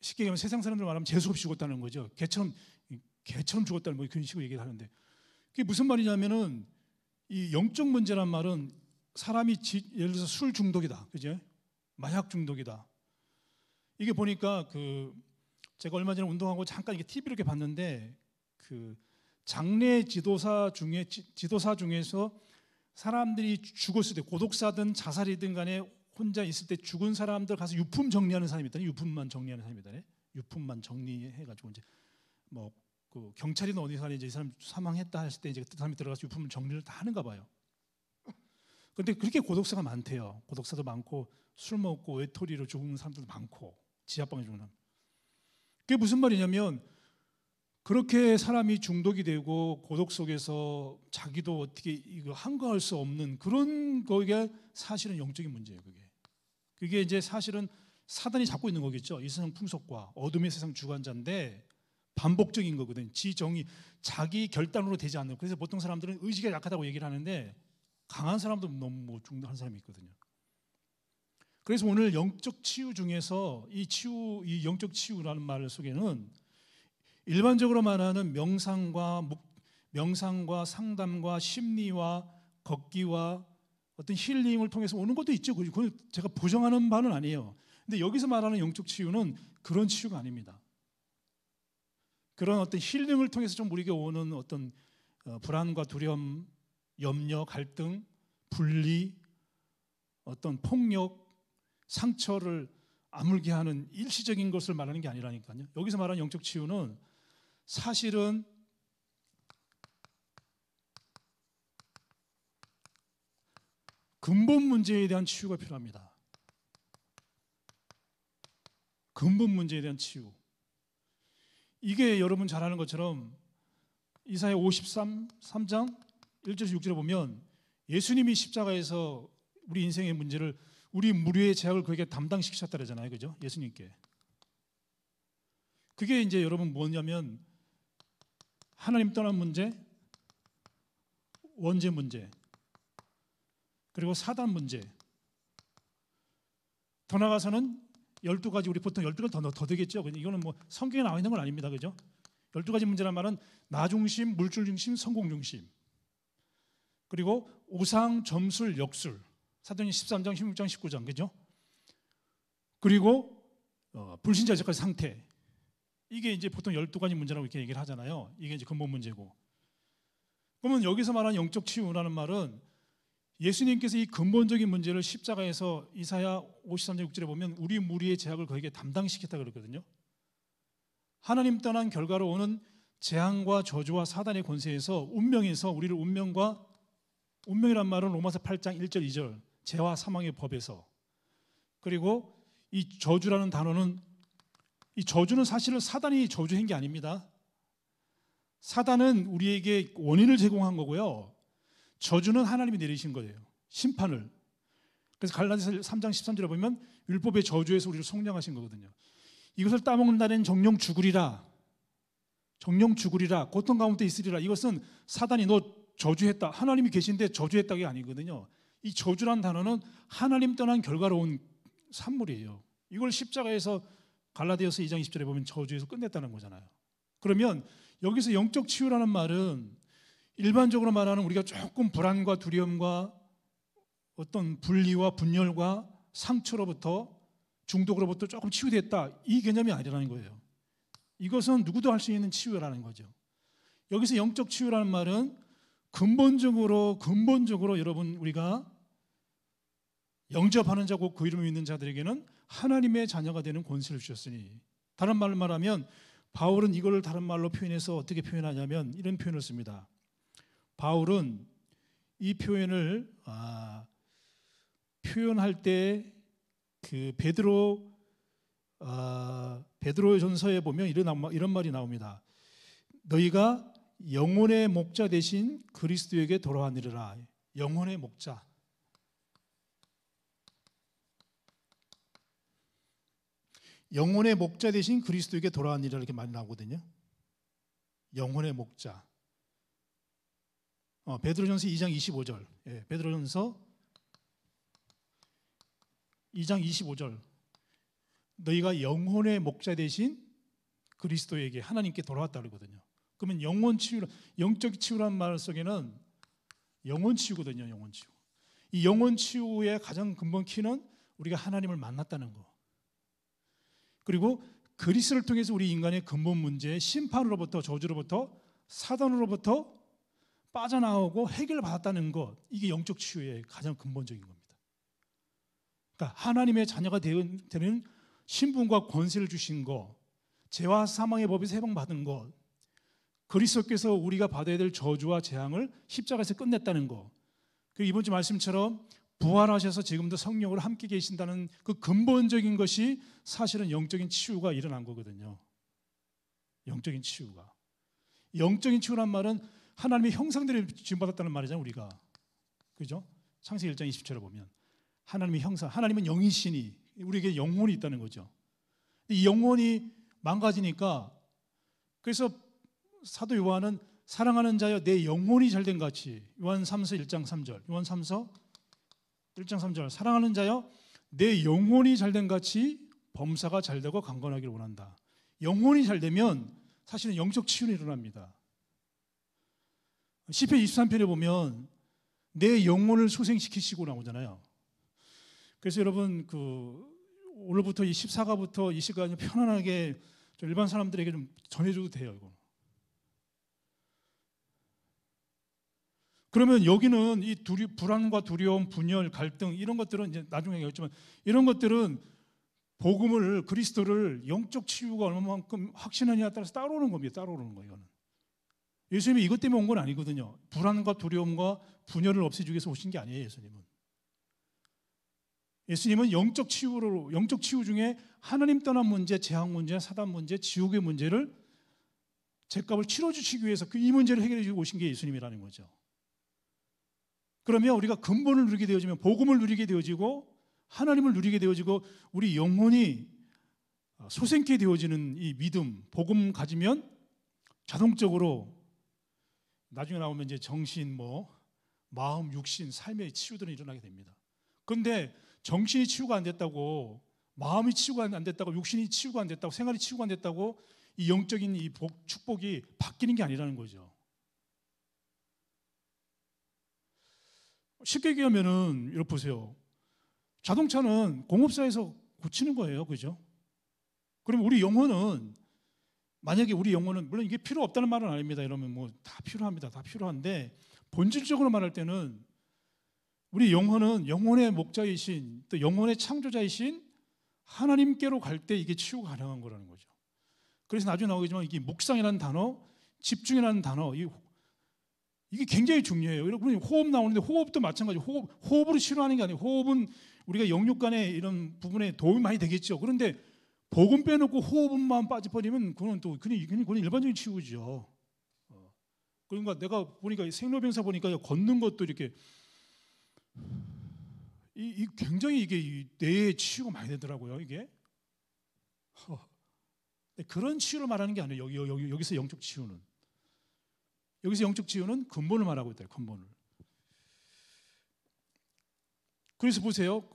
Speaker 1: 쉽게 얘기하면 세상 사람들 말하면 재수 없이 죽었다는 거죠. 개처럼 개처럼 죽었다는 뭐 그런 식으로 얘기를 하는데 그게 무슨 말이냐면은 이 영적 문제란 말은 사람이 지, 예를 들어서 술 중독이다, 그죠? 마약 중독이다. 이게 보니까 그 제가 얼마 전에 운동하고 잠깐 이게 TV 를 이렇게 봤는데 그 장례 지도사 중에 지, 도사 중에서 사람들이 죽었을 때 고독사든 자살이든 간에 혼자 있을 때 죽은 사람들 가서 유품 정리하는 사람이 있다니 유품만 정리하는 사람이 있다니 유품만 정리해가지고 이제 뭐그 경찰이나 어디 사는 지이 사람 사망했다 했을 때 이제 그 사람이 들어가서 유품을 정리를 다 하는가 봐요. 그런데 그렇게 고독사가 많대요. 고독사도 많고 술 먹고 외톨이로 죽은 사람들도 많고 지하방에 죽는 사람. 그게 무슨 말이냐면 그렇게 사람이 중독이 되고 고독 속에서 자기도 어떻게 이거 한거할수 없는 그런 거기가 사실은 영적인 문제예요, 그게. 그게 이제 사실은 사단이 잡고 있는 거겠죠. 이 세상 풍속과 어둠의 세상 주관자인데 반복적인 거거든. 지정이 자기 결단으로 되지 않는. 그래서 보통 사람들은 의지가 약하다고 얘기를 하는데 강한 사람도 너무 뭐 중독한 사람이 있거든요. 그래서 오늘 영적 치유 중에서 이 치유, 이 영적 치유라는 말 속에는 일반적으로 말하는 명상과 묵, 명상과 상담과 심리와 걷기와 어떤 힐링을 통해서 오는 것도 있죠. 그걸 제가 부정하는 바는 아니에요. 근데 여기서 말하는 영적 치유는 그런 치유가 아닙니다. 그런 어떤 힐링을 통해서 좀 우리에게 오는 어떤 어, 불안과 두려움, 염려, 갈등, 분리, 어떤 폭력, 상처를 아물게 하는 일시적인 것을 말하는 게 아니라니까요. 여기서 말하는 영적 치유는 사실은 근본 문제에 대한 치유가 필요합니다. 근본 문제에 대한 치유. 이게 여러분 잘 아는 것처럼 이사야 53, 3장 1절에서 6절에 보면 예수님이 십자가에서 우리 인생의 문제를 우리 무료의 제약을 그에게 담당시키셨다 잖아요 그죠? 예수님께. 그게 이제 여러분 뭐냐면 하나님 떠난 문제, 원죄 문제, 그리고 사단 문제. 더 나가서는 열두 가지 우리 보통 열두 가지 더, 더 되겠죠. 그러니까 이거는 뭐 성경에 나와 있는 건 아닙니다. 그죠? 열두 가지 문제란 말은 나 중심, 물질 중심, 성공 중심. 그리고 오상, 점술, 역술. 사도행 13장, 16장, 19장. 그죠? 그리고 어, 불신자 적 상태. 이게 이제 보통 열두 가지 문제라고 이렇게 얘기를 하잖아요. 이게 이제 근본 문제고. 그러면 여기서 말하는 영적 치유라는 말은 예수님께서 이 근본적인 문제를 십자가에서 이사야 53장 6절에 보면 우리 무리의 제약을 그에게 담당시켰다 그랬거든요. 하나님 떠난 결과로 오는 재앙과 저주와 사단의 권세에서 운명에서 우리를 운명과 운명이란 말은 로마서 8장 1절 2절 죄와 사망의 법에서 그리고 이 저주라는 단어는 이 저주는 사실은 사단이 저주한 게 아닙니다. 사단은 우리에게 원인을 제공한 거고요. 저주는 하나님이 내리신 거예요. 심판을. 그래서 갈라디아서 3장 13절에 보면 율법의 저주에서 우리를 속량하신 거거든요. 이것을 따먹는 다는 정령 죽으리라. 정령 죽으리라. 고통 가운데 있으리라. 이것은 사단이 너 저주했다. 하나님이 계신데 저주했다게 아니거든요. 이 저주란 단어는 하나님 떠난 결과로 온 산물이에요. 이걸 십자가에서 갈라디아서 2장 20절에 보면 저주에서 끝냈다는 거잖아요. 그러면 여기서 영적 치유라는 말은 일반적으로 말하는 우리가 조금 불안과 두려움과 어떤 분리와 분열과 상처로부터 중독으로부터 조금 치유됐다 이 개념이 아니라는 거예요. 이것은 누구도 할 수 있는 치유라는 거죠. 여기서 영적 치유라는 말은 근본적으로 근본적으로 여러분 우리가 영접하는 자고 그 이름을 믿는 자들에게는 하나님의 자녀가 되는 권세를 주셨으니 다른 말로 말하면 바울은 이걸 다른 말로 표현해서 어떻게 표현하냐면 이런 표현을 씁니다. 바울은 이 표현을 아, 표현할 때 그 베드로 아, 베드로전서에 보면 이런, 이런 말이 나옵니다. 너희가 영혼의 목자 대신 그리스도에게 돌아하니라. 영혼의 목자. 영혼의 목자 대신 그리스도에게 돌아하니라 이렇게 많이 나오거든요. 영혼의 목자. 어, 베드로전서 2장 25절. 예, 베드로전서 2장 25절. 너희가 영혼의 목자 대신 그리스도에게 하나님께 돌아왔다 그러거든요. 그러면 영혼 치유, 영적 치유란 말 속에는 영혼 치유거든요. 영혼 치유. 이 영혼 치유의 가장 근본 키는 우리가 하나님을 만났다는 거. 그리고 그리스를 통해서 우리 인간의 근본 문제, 심판으로부터 저주로부터 사단으로부터 빠져나오고 해결 받았다는 것 이게 영적 치유의 가장 근본적인 겁니다. 그러니까 하나님의 자녀가 되는 신분과 권세를 주신 것, 죄와 사망의 법에서 해방받은 것, 그리스도께서 우리가 받아야 될 저주와 재앙을 십자가에서 끝냈다는 것, 그리고 이번 주 말씀처럼 부활하셔서 지금도 성령으로 함께 계신다는 그 근본적인 것이 사실은 영적인 치유가 일어난 거거든요. 영적인 치유가. 영적인 치유란 말은 하나님의 형상대로 지음받았다는 말이잖아요 우리가 그죠? 창세기 1장 20절에 보면 하나님의 형상 하나님은 영이시니 우리에게 영혼이 있다는 거죠 이 영혼이 망가지니까 그래서 사도 요한은 사랑하는 자여 내 영혼이 잘된 같이 요한 3서 1장 3절 요한 3서 1장 3절 사랑하는 자여 내 영혼이 잘된 같이 범사가 잘되고 강건하기를 원한다 영혼이 잘되면 사실은 영적 치유는 일어납니다 시편 23편에 보면 내 영혼을 소생시키시고 나오잖아요. 그래서 여러분 그 오늘부터 이 14가부터 이 시간이 편안하게 좀 일반 사람들에게 좀 전해줘도 돼요. 이거. 그러면 여기는 이 두리, 불안과 두려움, 분열, 갈등 이런 것들은 이제 나중에 얘기했지만 이런 것들은 복음을 그리스도를 영적 치유가 얼마만큼 확신하냐에 따라서 따라오는 겁니다. 따라오는 거예요. 이거는. 예수님이 이것 때문에 온 건 아니거든요. 불안과 두려움과 분열을 없애주기 위해서 오신 게 아니에요, 예수님은. 예수님은 영적 치유로 영적 치유 중에 하나님 떠난 문제, 재앙 문제, 사단 문제, 지옥의 문제를 제값을 치러 주시기 위해서 그 이 문제를 해결해 주고 오신 게 예수님이라는 거죠. 그러면 우리가 근본을 누리게 되어지면 복음을 누리게 되어지고 하나님을 누리게 되어지고 우리 영혼이 소생케 되어지는 이 믿음, 복음 가지면 자동적으로 나중에 나오면 이제 정신, 뭐 마음, 육신, 삶의 치유들은 일어나게 됩니다. 그런데 정신이 치유가 안 됐다고 마음이 치유가 안 됐다고 육신이 치유가 안 됐다고 생활이 치유가 안 됐다고 이 영적인 이 복, 축복이 바뀌는 게 아니라는 거죠. 쉽게 얘기하면은 이렇게 보세요. 자동차는 공업사에서 고치는 거예요. 그죠? 그럼 우리 영혼은 만약에 우리 영혼은 물론 이게 필요 없다는 말은 아닙니다. 이러면 뭐 다 필요합니다. 다 필요한데 본질적으로 말할 때는 우리 영혼은 영혼의 목자이신 또 영혼의 창조자이신 하나님께로 갈 때 이게 치유 가능한 거라는 거죠. 그래서 나중에 나오겠지만 이게 묵상이라는 단어, 집중이라는 단어 이게 굉장히 중요해요. 여러분 호흡 나오는데 호흡도 마찬가지. 호흡 호흡으로 치료하는 게 아니에요. 호흡은 우리가 영육 간의 이런 부분에 도움이 많이 되겠죠. 그런데 복음 빼놓고 호흡만 빠져버리면 그건 또 그냥, 그냥 일반적인 치유죠. 그러니까 내가 보니까 생로병사 보니까 걷는 것도 이렇게 이, 이 굉장히 이게 이 뇌에 치유가 많이 되더라고요. 이게 그런 치유를 말하는 게 아니에요. 여기, 여기, 여기서 영적 치유는 여기서 영적 치유는 근본을 말하고 있다. 근본을. 그래서 보세요.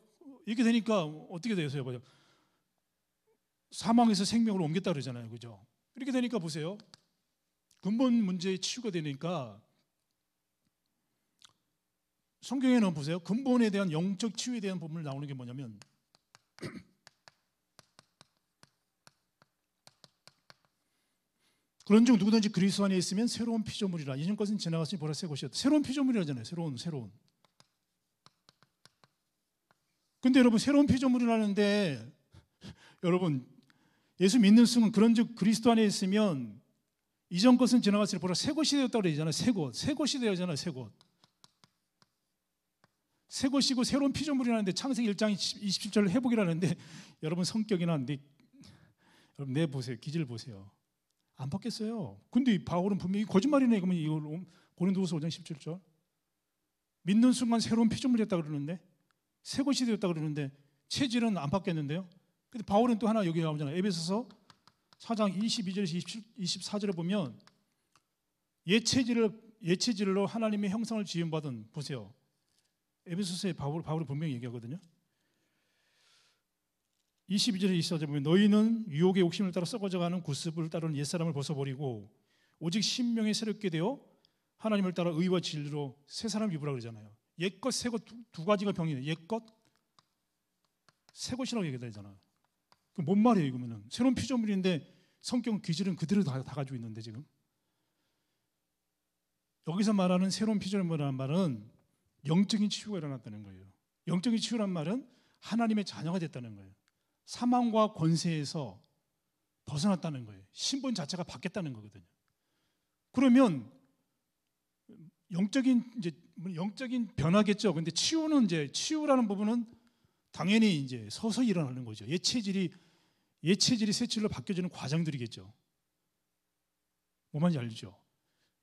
Speaker 1: 이렇게 되니까 어떻게 되세요? 봐요. 사망에서 생명을 옮겼다 그러잖아요. 그죠? 이렇게 되니까 보세요. 근본 문제의 치유가 되니까 성경에는 보세요. 근본에 대한 영적 치유에 대한 부분을 나오는 게 뭐냐면 그런즉 누구든지 그리스도 안에 있으면 새로운 피조물이라 이전 것은 지나갔으니 보라 새 것이었다. 새로운 피조물이라잖아요. 새로운 새로운. 근데 여러분 새로운 피조물이라는데 여러분 예수 믿는 순간 그런즉 그리스도 안에 있으면 이전 것은 지나갔으니 보라 새 것이 되었다고 그러잖아요. 새 것. 새 것이 되었잖아요. 새 것. 새 것이고 새로운 피조물이라는데 창세기 1장 27절 회복이라는데 여러분 성격이나 내, 네, 여러분 내 보세요. 기질 보세요. 안 바뀌었어요. 근데 이 바울은 분명히 거짓말이네. 그러면 이걸 고린도후서 5장 17절. 믿는 순간 새로운 피조물이었다 그러는데 새 것이 되었다 그러는데 체질은 안 바뀌었는데요. 근데 바울은 또 하나 여기 나오잖아요. 에베소서 4장 22절에서 24절에 보면 예체질을 예체질로 하나님의 형상을 지음 받은 보세요. 에베소서에 바울 바울이 분명히 얘기하거든요. 22절에 24절 보면 너희는 유혹의 욕심을 따라 썩어져가는 구습을 따르는 옛사람을 벗어버리고 오직 신명에 새롭게 되어 하나님을 따라 의와 진리로 새 사람 입으라 그러잖아요. 옛것 새것 두, 두 가지가 병이에요. 옛것 새것이라고 얘기되잖아요. 그 뭔 말이에요, 이거면은? 새로운 피조물인데 성격 기질은 그대로 다, 다 가지고 있는데 지금. 여기서 말하는 새로운 피조물이라는 말은 영적인 치유가 일어났다는 거예요. 영적인 치유란 말은 하나님의 자녀가 됐다는 거예요. 사망과 권세에서 벗어났다는 거예요. 신분 자체가 바뀌었다는 거거든요. 그러면 영적인 이제 영적인 변화겠죠. 근데 치유는 이제 치유라는 부분은 당연히 이제 서서히 일어나는 거죠. 예체질이 예체질이 세질로 바뀌어지는 과정들이겠죠. 뭐만지 알죠.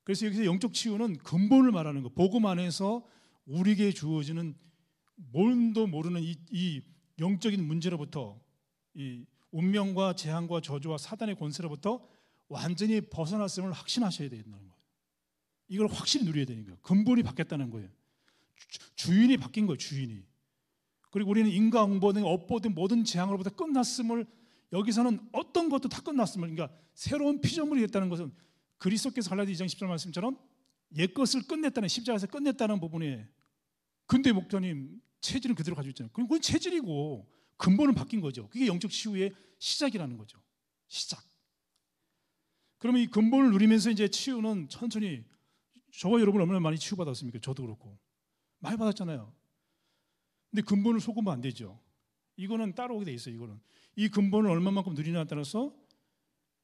Speaker 1: 그래서 여기서 영적 치유는 근본을 말하는 거. 복음 안에서 우리에게 주어지는 뭔도 모르는 이, 이 영적인 문제로부터 이 운명과 재앙과 저주와 사단의 권세로부터 완전히 벗어났음을 확신하셔야 된다는 거예요. 이걸 확실히 누려야 되는 거예요. 근본이 바뀌었다는 거예요. 주, 주인이 바뀐 거예요. 주인이. 그리고 우리는 인과 응보든 업보든 모든 재앙으로부터 끝났음을 여기서는 어떤 것도 다 끝났음을 그러니까 새로운 피조물이 됐다는 것은 그리스도께서 갈라디 2장 10절 말씀처럼 옛것을 끝냈다는 십자가에서 끝냈다는 부분에 근데 목사님 체질은 그대로 가지고 있잖아요. 그럼 그건 체질이고 근본은 바뀐 거죠. 그게 영적 치유의 시작이라는 거죠. 시작. 그러면 이 근본을 누리면서 이제 치유는 천천히 저와 여러분 얼마나 많이 치유받았습니까? 저도 그렇고 많이 받았잖아요. 근데 근본을 속으면 안 되죠. 이거는 따라오게 돼 있어요. 이거는 이 근본을 얼마만큼 누리냐에 따라서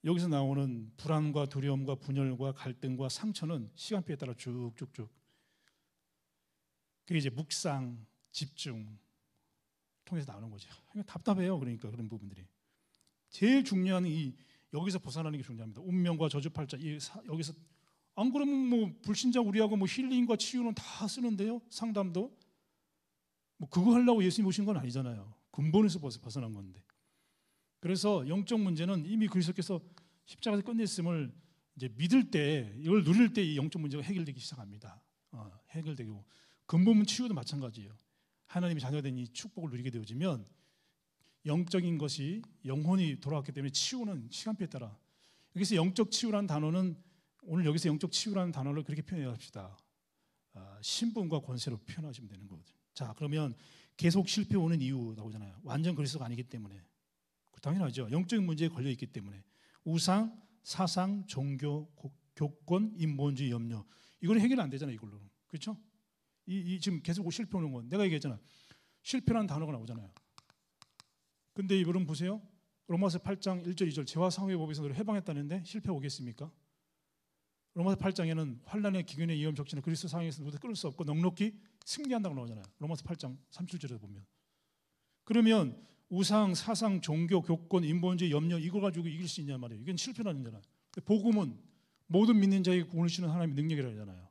Speaker 1: 여기서 나오는 불안과 두려움과 분열과 갈등과 상처는 시간표에 따라 쭉쭉쭉. 그게 이제 묵상, 집중 통해서 나오는 거죠. 그러니까 답답해요. 그러니까 그런 부분들이 제일 중요한 이 여기서 벗어나는 게 중요합니다. 운명과 저주팔자 사, 여기서 안 그러면 뭐 불신자 우리하고 뭐 힐링과 치유는 다 쓰는데요. 상담도 뭐 그거 하려고 예수님 오신 건 아니잖아요. 근본에서 벗어난 건데. 그래서 영적 문제는 이미 그리스도께서 십자가에서 끝냈음을 이제 믿을 때 이걸 누릴 때 이 영적 문제가 해결되기 시작합니다. 어, 해결되고 근본 치유도 마찬가지예요. 하나님이 자녀된 이 축복을 누리게 되어지면 영적인 것이 영혼이 돌아왔기 때문에 치유는 시간표에 따라 여기서 영적 치유라는 단어는 오늘 여기서 영적 치유라는 단어를 그렇게 표현해 합시다. 어, 아, 신분과 권세로 표현하시면 되는 거거든요. 자, 그러면 계속 실패 오는 이유 나오잖아요. 완전 그리스도가 아니기 때문에. 당연하죠. 영적인 문제에 걸려 있기 때문에. 우상, 사상, 종교, 교권, 인본주의, 염려. 이거는 해결 안 되잖아요, 이걸로는. 그렇죠? 이, 이 지금 계속 실패 오는 건 내가 얘기했잖아. 실패라는 단어가 나오잖아요. 근데 이분은 보세요. 로마서 8장 1절 2절 재화 상의 법에서 너를 해방했다는데 실패 오겠습니까? 로마서 8장에는 환란의 기근의 위험 적신는 그리스도 상에서 모두 끊을 수 없고 넉넉히 승리한다고 나오잖아요. 로마서 8장 3 7절에 보면. 그러면 우상, 사상, 종교, 교권, 인본주의, 염려 이거 가지고 이길 수 있냐 말이에요. 이건 실패라는 거잖아요. 복음은 모든 믿는 자에게 구원을 주는 하나님의 능력이라잖아요. 고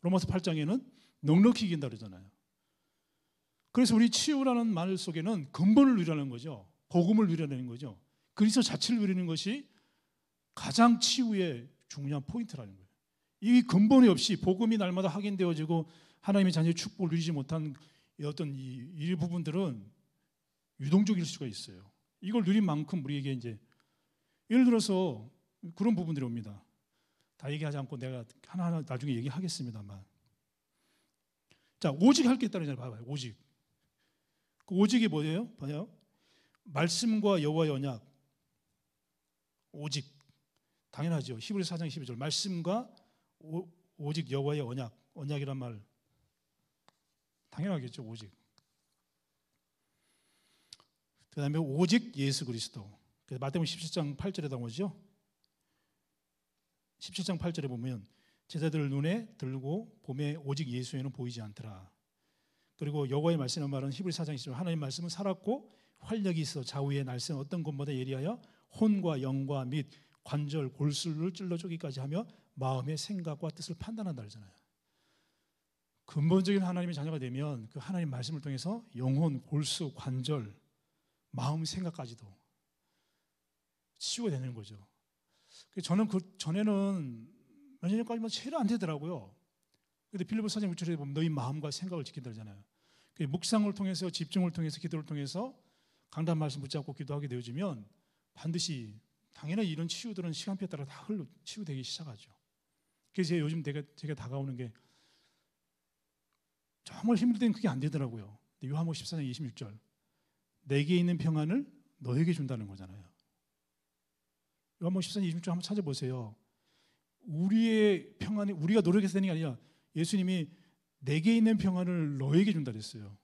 Speaker 1: 로마서 8장에는 넉넉히 이긴다 그러잖아요. 그래서 우리 치유라는 말 속에는 근본을 누리라는 거죠. 복음을 누리라는 거죠. 그리스도 자체를 누리는 것이 가장 치유의 중요한 포인트라는 거예요. 이 근본이 없이 복음이 날마다 확인되어지고 하나님의 자녀의 축복을 누리지 못한 어떤 이 일부분들은 유동적일 수가 있어요. 이걸 누린 만큼 우리에게 이제 예를 들어서 그런 부분들이 옵니다. 다 얘기하지 않고 내가 하나하나 나중에 얘기하겠습니다만. 자, 오직 할 게 있다는 잘 봐봐요. 오직. 그 오직이 뭐예요? 봐요. 말씀과 여호와 연약. 오직. 당연하죠. 히브리 4장 12절 말씀과 오, 직 여호와의 언약, 언약이란 말 당연하겠죠. 오직. 그다음에 오직 예수 그리스도. 그래서 마태복음 17장 8절에 나오죠. 17장 8절에 보면 제자들 눈에 들고 봄에 오직 예수에는 보이지 않더라. 그리고 여호와의 말씀이라는 히브리 사장이시죠. 하나님 말씀은 살았고 활력이 있어 좌우의 날쌘 어떤 것보다 예리하여 혼과 영과 및 관절 골수를 찔러 주기까지 하며 마음의 생각과 뜻을 판단한다 그러잖아요. 근본적인 하나님의 자녀가 되면 그 하나님 말씀을 통해서 영혼, 골수, 관절, 마음 생각까지도 치유가 되는 거죠. 그 저는 그 전에는 몇년 전까지만 체를 안 되더라고요. 근데 빌립보 사장 6절에 보면 너희 마음과 생각을 지킨다잖아요. 그그 묵상을 통해서 집중을 통해서 기도를 통해서 강단 말씀 붙잡고 기도하게 되어지면 반드시 당연히 이런 치유들은 시간표에 따라 다 흘러 치유되기 시작하죠. 그래서 요즘 되게 제가 다가오는 게 정말 힘들 때는 그게 안 되더라고요. 요한복 14장 26절 내게 있는 평안을 너에게 준다는 거잖아요. 요한복 14장 26절 한번 찾아보세요. 우리의 평안이 우리가 노력해서 되는 게 아니라 예수님이 내게 있는 평안을 너에게 준다 그랬어요.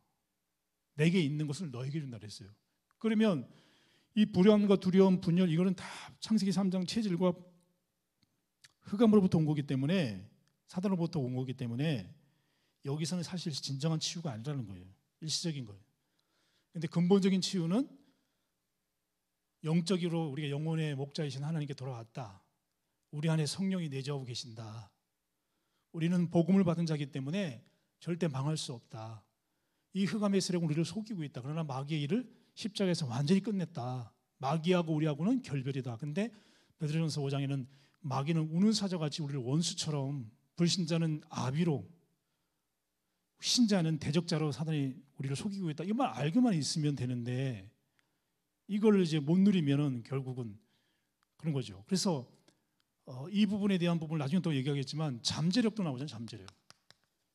Speaker 1: 내게 있는 것을 너에게 준다 그랬어요. 그러면 이 불안과 두려움, 분열 이거는 다 창세기 3장 체질과 흑암으로부터 온 거기 때문에 사단으로부터 온 거기 때문에 여기서는 사실 진정한 치유가 아니라는 거예요. 일시적인 거예요. 근데 근본적인 치유는 영적으로 우리가 영혼의 목자이신 하나님께 돌아왔다. 우리 안에 성령이 내재하고 계신다. 우리는 복음을 받은 자기 때문에 절대 망할 수 없다. 이 흑암의 세력은 우리를 속이고 있다. 그러나 마귀의 일을 십자가에서 완전히 끝냈다. 마귀하고 우리하고는 결별이다. 근데 베드로전서 5장에는 마귀는 우는 사자같이 우리를 원수처럼 불신자는 아비로 신자는 대적자로 사단이 우리를 속이고 있다. 이 말 알고만 있으면 되는데 이걸 이제 못 누리면은 결국은 그런 거죠. 그래서 어, 이 부분에 대한 부분을 나중에 또 얘기하겠지만 잠재력도 나오잖아요. 잠재력.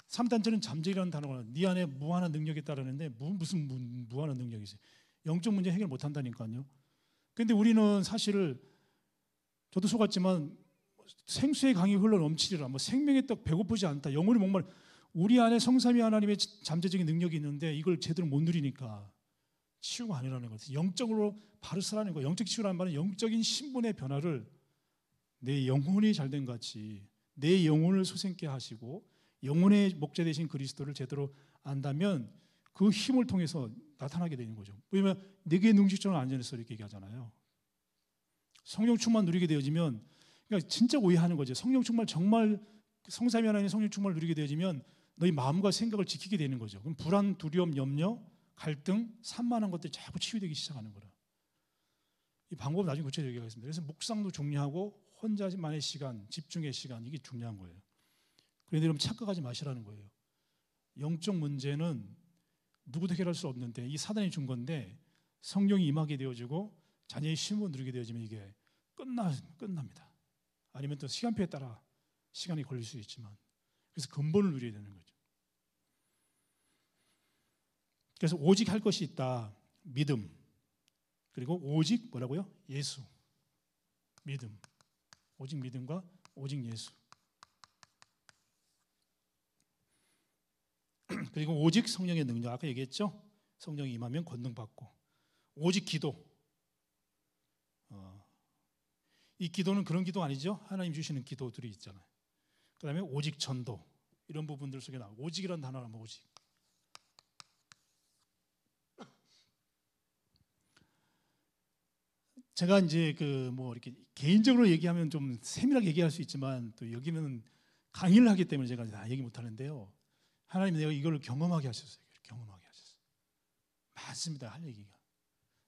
Speaker 1: 3단절은 잠재라는 력 단어가 네 안에 무한한 능력이 따르는데 무, 슨 무한한 능력이지? 영적 문제 해결 못 한다니까요. 근데 우리는 사실 저도 속았지만 생수의 강이 흘러 넘치리라 뭐 생명의 떡 배고프지 않다 영혼이 목말 우리 안에 성삼위 하나님의 잠재적인 능력이 있는데 이걸 제대로 못 누리니까 치유가 아니라는 거죠. 영적으로 바르스라는 거. 영적 치유라는 말은 영적인 신분의 변화를 내 영혼이 잘 된 같이 내 영혼을 소생케 하시고 영혼의 목자 되신 그리스도를 제대로 안다면 그 힘을 통해서 나타나게 되는 거죠. 왜냐면 내게 능직전을 안전해서 이렇게 얘기하잖아요. 성령 충만 누리게 되어지면 그러니까 진짜 오해하는 거죠. 성령 충만 정말 성삼위 하나님 성령 충만 누리게 되어지면 너희 마음과 생각을 지키게 되는 거죠. 그럼 불안, 두려움, 염려, 갈등, 산만한 것들 자꾸 치유되기 시작하는 거라. 이방법 나중에 구체적으로 얘기하겠습니다. 그래서 묵상도 중요하고 혼자만의 시간, 집중의 시간 이게 중요한 거예요. 그런데 여러분 착각하지 마시라는 거예요. 영적 문제는 누구도 해결할 수 없는데 이 사단이 준 건데 성령이 임하게 되어지고 자녀의 심을 누리게 되어지면 이게 끝나 끝납니다. 아니면 또 시간표에 따라 시간이 걸릴 수 있지만 그래서 근본을 누려야 되는 거죠. 그래서 오직 할 것이 있다. 믿음. 그리고 오직 뭐라고요? 예수. 믿음. 오직 믿음과 오직 예수. 그리고 오직 성령의 능력 아까 얘기했죠. 성령이 임하면 권능 받고 오직 기도. 어, 이 기도는 그런 기도 아니죠. 하나님 주시는 기도들이 있잖아요. 그다음에 오직 전도 이런 부분들 속에 나와 오직이란 단어가 뭐 오직. 제가 이제 그 뭐 이렇게 개인적으로 얘기하면 좀 세밀하게 얘기할 수 있지만 또 여기는 강의를 하기 때문에 제가 다 얘기 못 하는데요. 하나님 내가 이걸 경험하게 하셨어요. 경험하게 하셨어요. 맞습니다. 할 얘기가.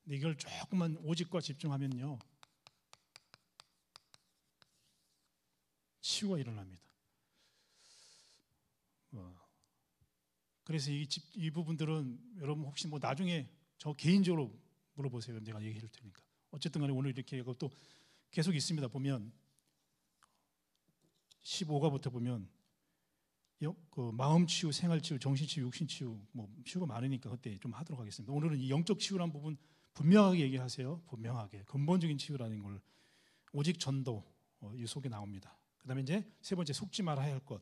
Speaker 1: 근데 이걸 조금만 오직과 집중하면요. 치유가 일어납니다. 뭐. 그래서 이, 집, 이 부분들은 여러분 혹시 뭐 나중에 저 개인적으로 물어보세요. 내가 얘기해줄 테니까. 어쨌든 간에 오늘 이렇게 하고 또 계속 있습니다. 보면 15가부터 보면 그 마음 치유, 생활 치유, 정신 치유, 육신 치유 뭐 치유가 많으니까 그때 좀 하도록 하겠습니다. 오늘은 이 영적 치유란 부분 분명하게 얘기하세요. 분명하게 근본적인 치유라는 걸 오직 전도 어, 이 속에 나옵니다. 그다음에 이제 세 번째 속지 말아야 할 것.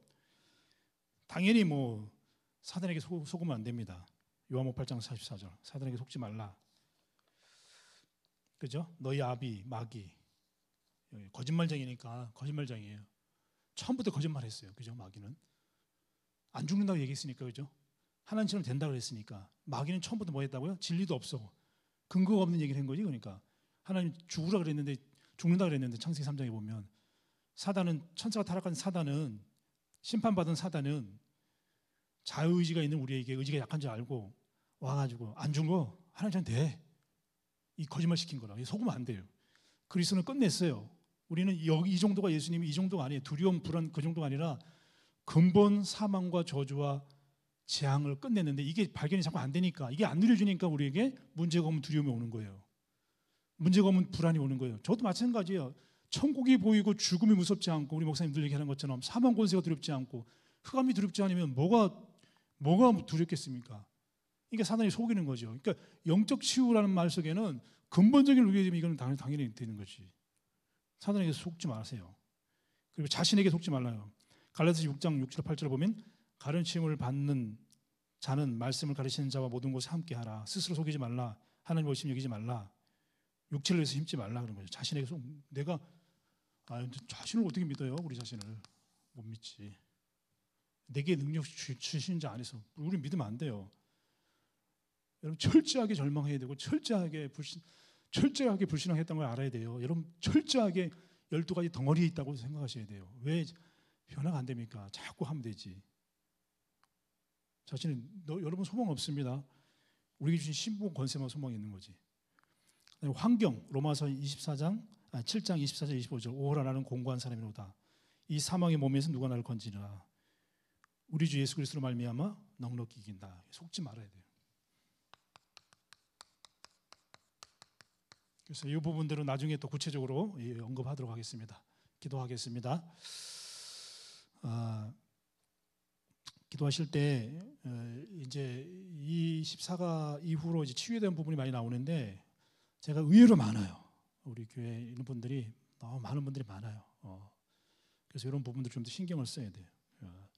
Speaker 1: 당연히 뭐 사단에게 속, 속으면 안 됩니다. 요한복 8장 44절. 사단에게 속지 말라. 그죠? 너희 아비 마귀 예, 거짓말쟁이니까 거짓말쟁이에요. 처음부터 거짓말했어요. 그죠? 마귀는. 안 죽는다고 얘기했으니까 그죠? 하나님처럼 된다 그랬으니까 마귀는 처음부터 뭐 했다고요? 진리도 없어 근거가 없는 얘기를 한 거지 그러니까 하나님 죽으라 그랬는데 죽는다 그랬는데 창세기 3장에 보면 사단은 천사가 타락한 사단은 심판받은 사단은 자유의지가 있는 우리에게 의지가 약한 줄 알고 와가지고 안준거 하나님처럼 돼이 거짓말 시킨 거라 속으면 안 돼요 그리스는 끝냈어요 우리는 여기 이 정도가 예수님이 이 정도가 아니에요 두려움 불안 그 정도가 아니라 근본 사망과 저주와 재앙을 끝냈는데 이게 발견이 자꾸 안 되니까 이게 안누려주니까 우리에게 문제가 오면 두려움이 오는 거예요. 문제가 오면 불안이 오는 거예요. 저도 마찬가지예요. 천국이 보이고 죽음이 무섭지 않고 우리 목사님들 얘기하는 것처럼 사망 권세가 두렵지 않고 흑암이 두렵지 않으면 뭐가 뭐가 두렵겠습니까? 그러니까 사단이 속이는 거죠. 그러니까 영적 치유라는 말 속에는 근본적인 우리에게 이거는 당연히, 당연히 되는 거지. 사단에게 속지 마세요. 그리고 자신에게 속지 말라요 갈라디아서 6장 6절 8절을 보면 가르침을 받는 자는 말씀을 가르치는 자와 모든 곳에 함께하라. 스스로 속이지 말라. 하나님 의심 여기지 말라. 육체를 위해서 힘지 말라 그런 거죠. 자신에게 속 내가 아, 자신을 어떻게 믿어요? 우리 자신을 못 믿지. 내게 능력 주신 자 안에서 우리 믿으면 안 돼요. 여러분 철저하게 절망해야 되고 철저하게 불신 철저하게 불신앙했던 걸 알아야 돼요. 여러분 철저하게 열두 가지 덩어리에 있다고 생각하셔야 돼요. 왜 변화가 안 됩니까? 자꾸 하면 되지. 자신은 너, 여러분 소망 없습니다. 우리 주신 신분 권세만 소망이 있는 거지. 환경 로마서 24장 아, 7장 24절 25절 오호라 나는 공고한 사람이로다. 이 사망의 몸에서 누가 나를 건지리라. 우리 주 예수 그리스도로 말미암아 넉넉히 이긴다. 속지 말아야 돼요. 그래서 이 부분들은 나중에 또 구체적으로 예, 언급하도록 하겠습니다. 기도하겠습니다. 아, 기도하실 때 어, 이제 이 14가 이후로 이제 치유에 대한 부분이 많이 나오는데 제가 의외로 많아요. 우리 교회 에 있는 분들이 너무 많은 분들이 많아요. 어. 그래서 이런 부분들 좀 더 신경을 써야 돼요. 어,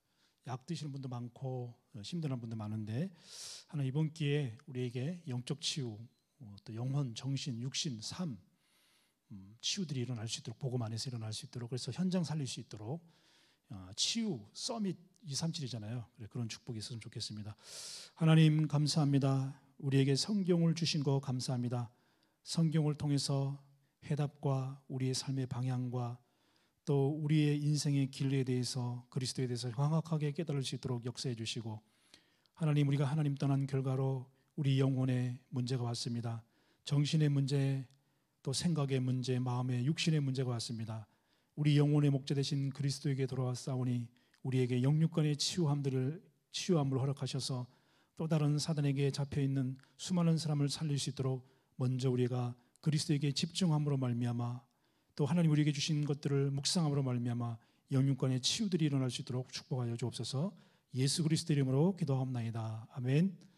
Speaker 1: 약 드시는 분도 많고 어, 힘들한 분도 많은데 하나 이번 기회에 우리에게 영적 치유, 또 영혼, 정신, 육신, 삶 음, 치유들이 일어날 수 있도록 복음 안에서 일어날 수 있도록 그래서 현장 살릴 수 있도록 아, 치유, 서밋 237이잖아요. 그런 축복이 있었으면 좋겠습니다. 하나님 감사합니다. 우리에게 성경을 주신 거 감사합니다. 성경을 통해서 해답과 우리의 삶의 방향과 또 우리의 인생의 길에 대해서 그리스도에 대해서 강확하게 깨달을 수 있도록 역사해 주시고 하나님 우리가 하나님 떠난 결과로 우리 영혼에 문제가 왔습니다. 정신의 문제, 또 생각의 문제, 마음의 육신의 문제가 왔습니다. 우리 영혼의 목자 되신 그리스도에게 돌아와싸우니 우리에게 영육간의 치유함들을 치유함을 허락하셔서 또 다른 사단에게 잡혀 있는 수많은 사람을 살릴 수 있도록 먼저 우리가 그리스도에게 집중함으로 말미암아 또 하나님 우리에게 주신 것들을 묵상함으로 말미암아 영육간의 치유들이 일어날 수 있도록 축복하여 주옵소서. 예수 그리스도 이름으로 기도하나이다 아멘.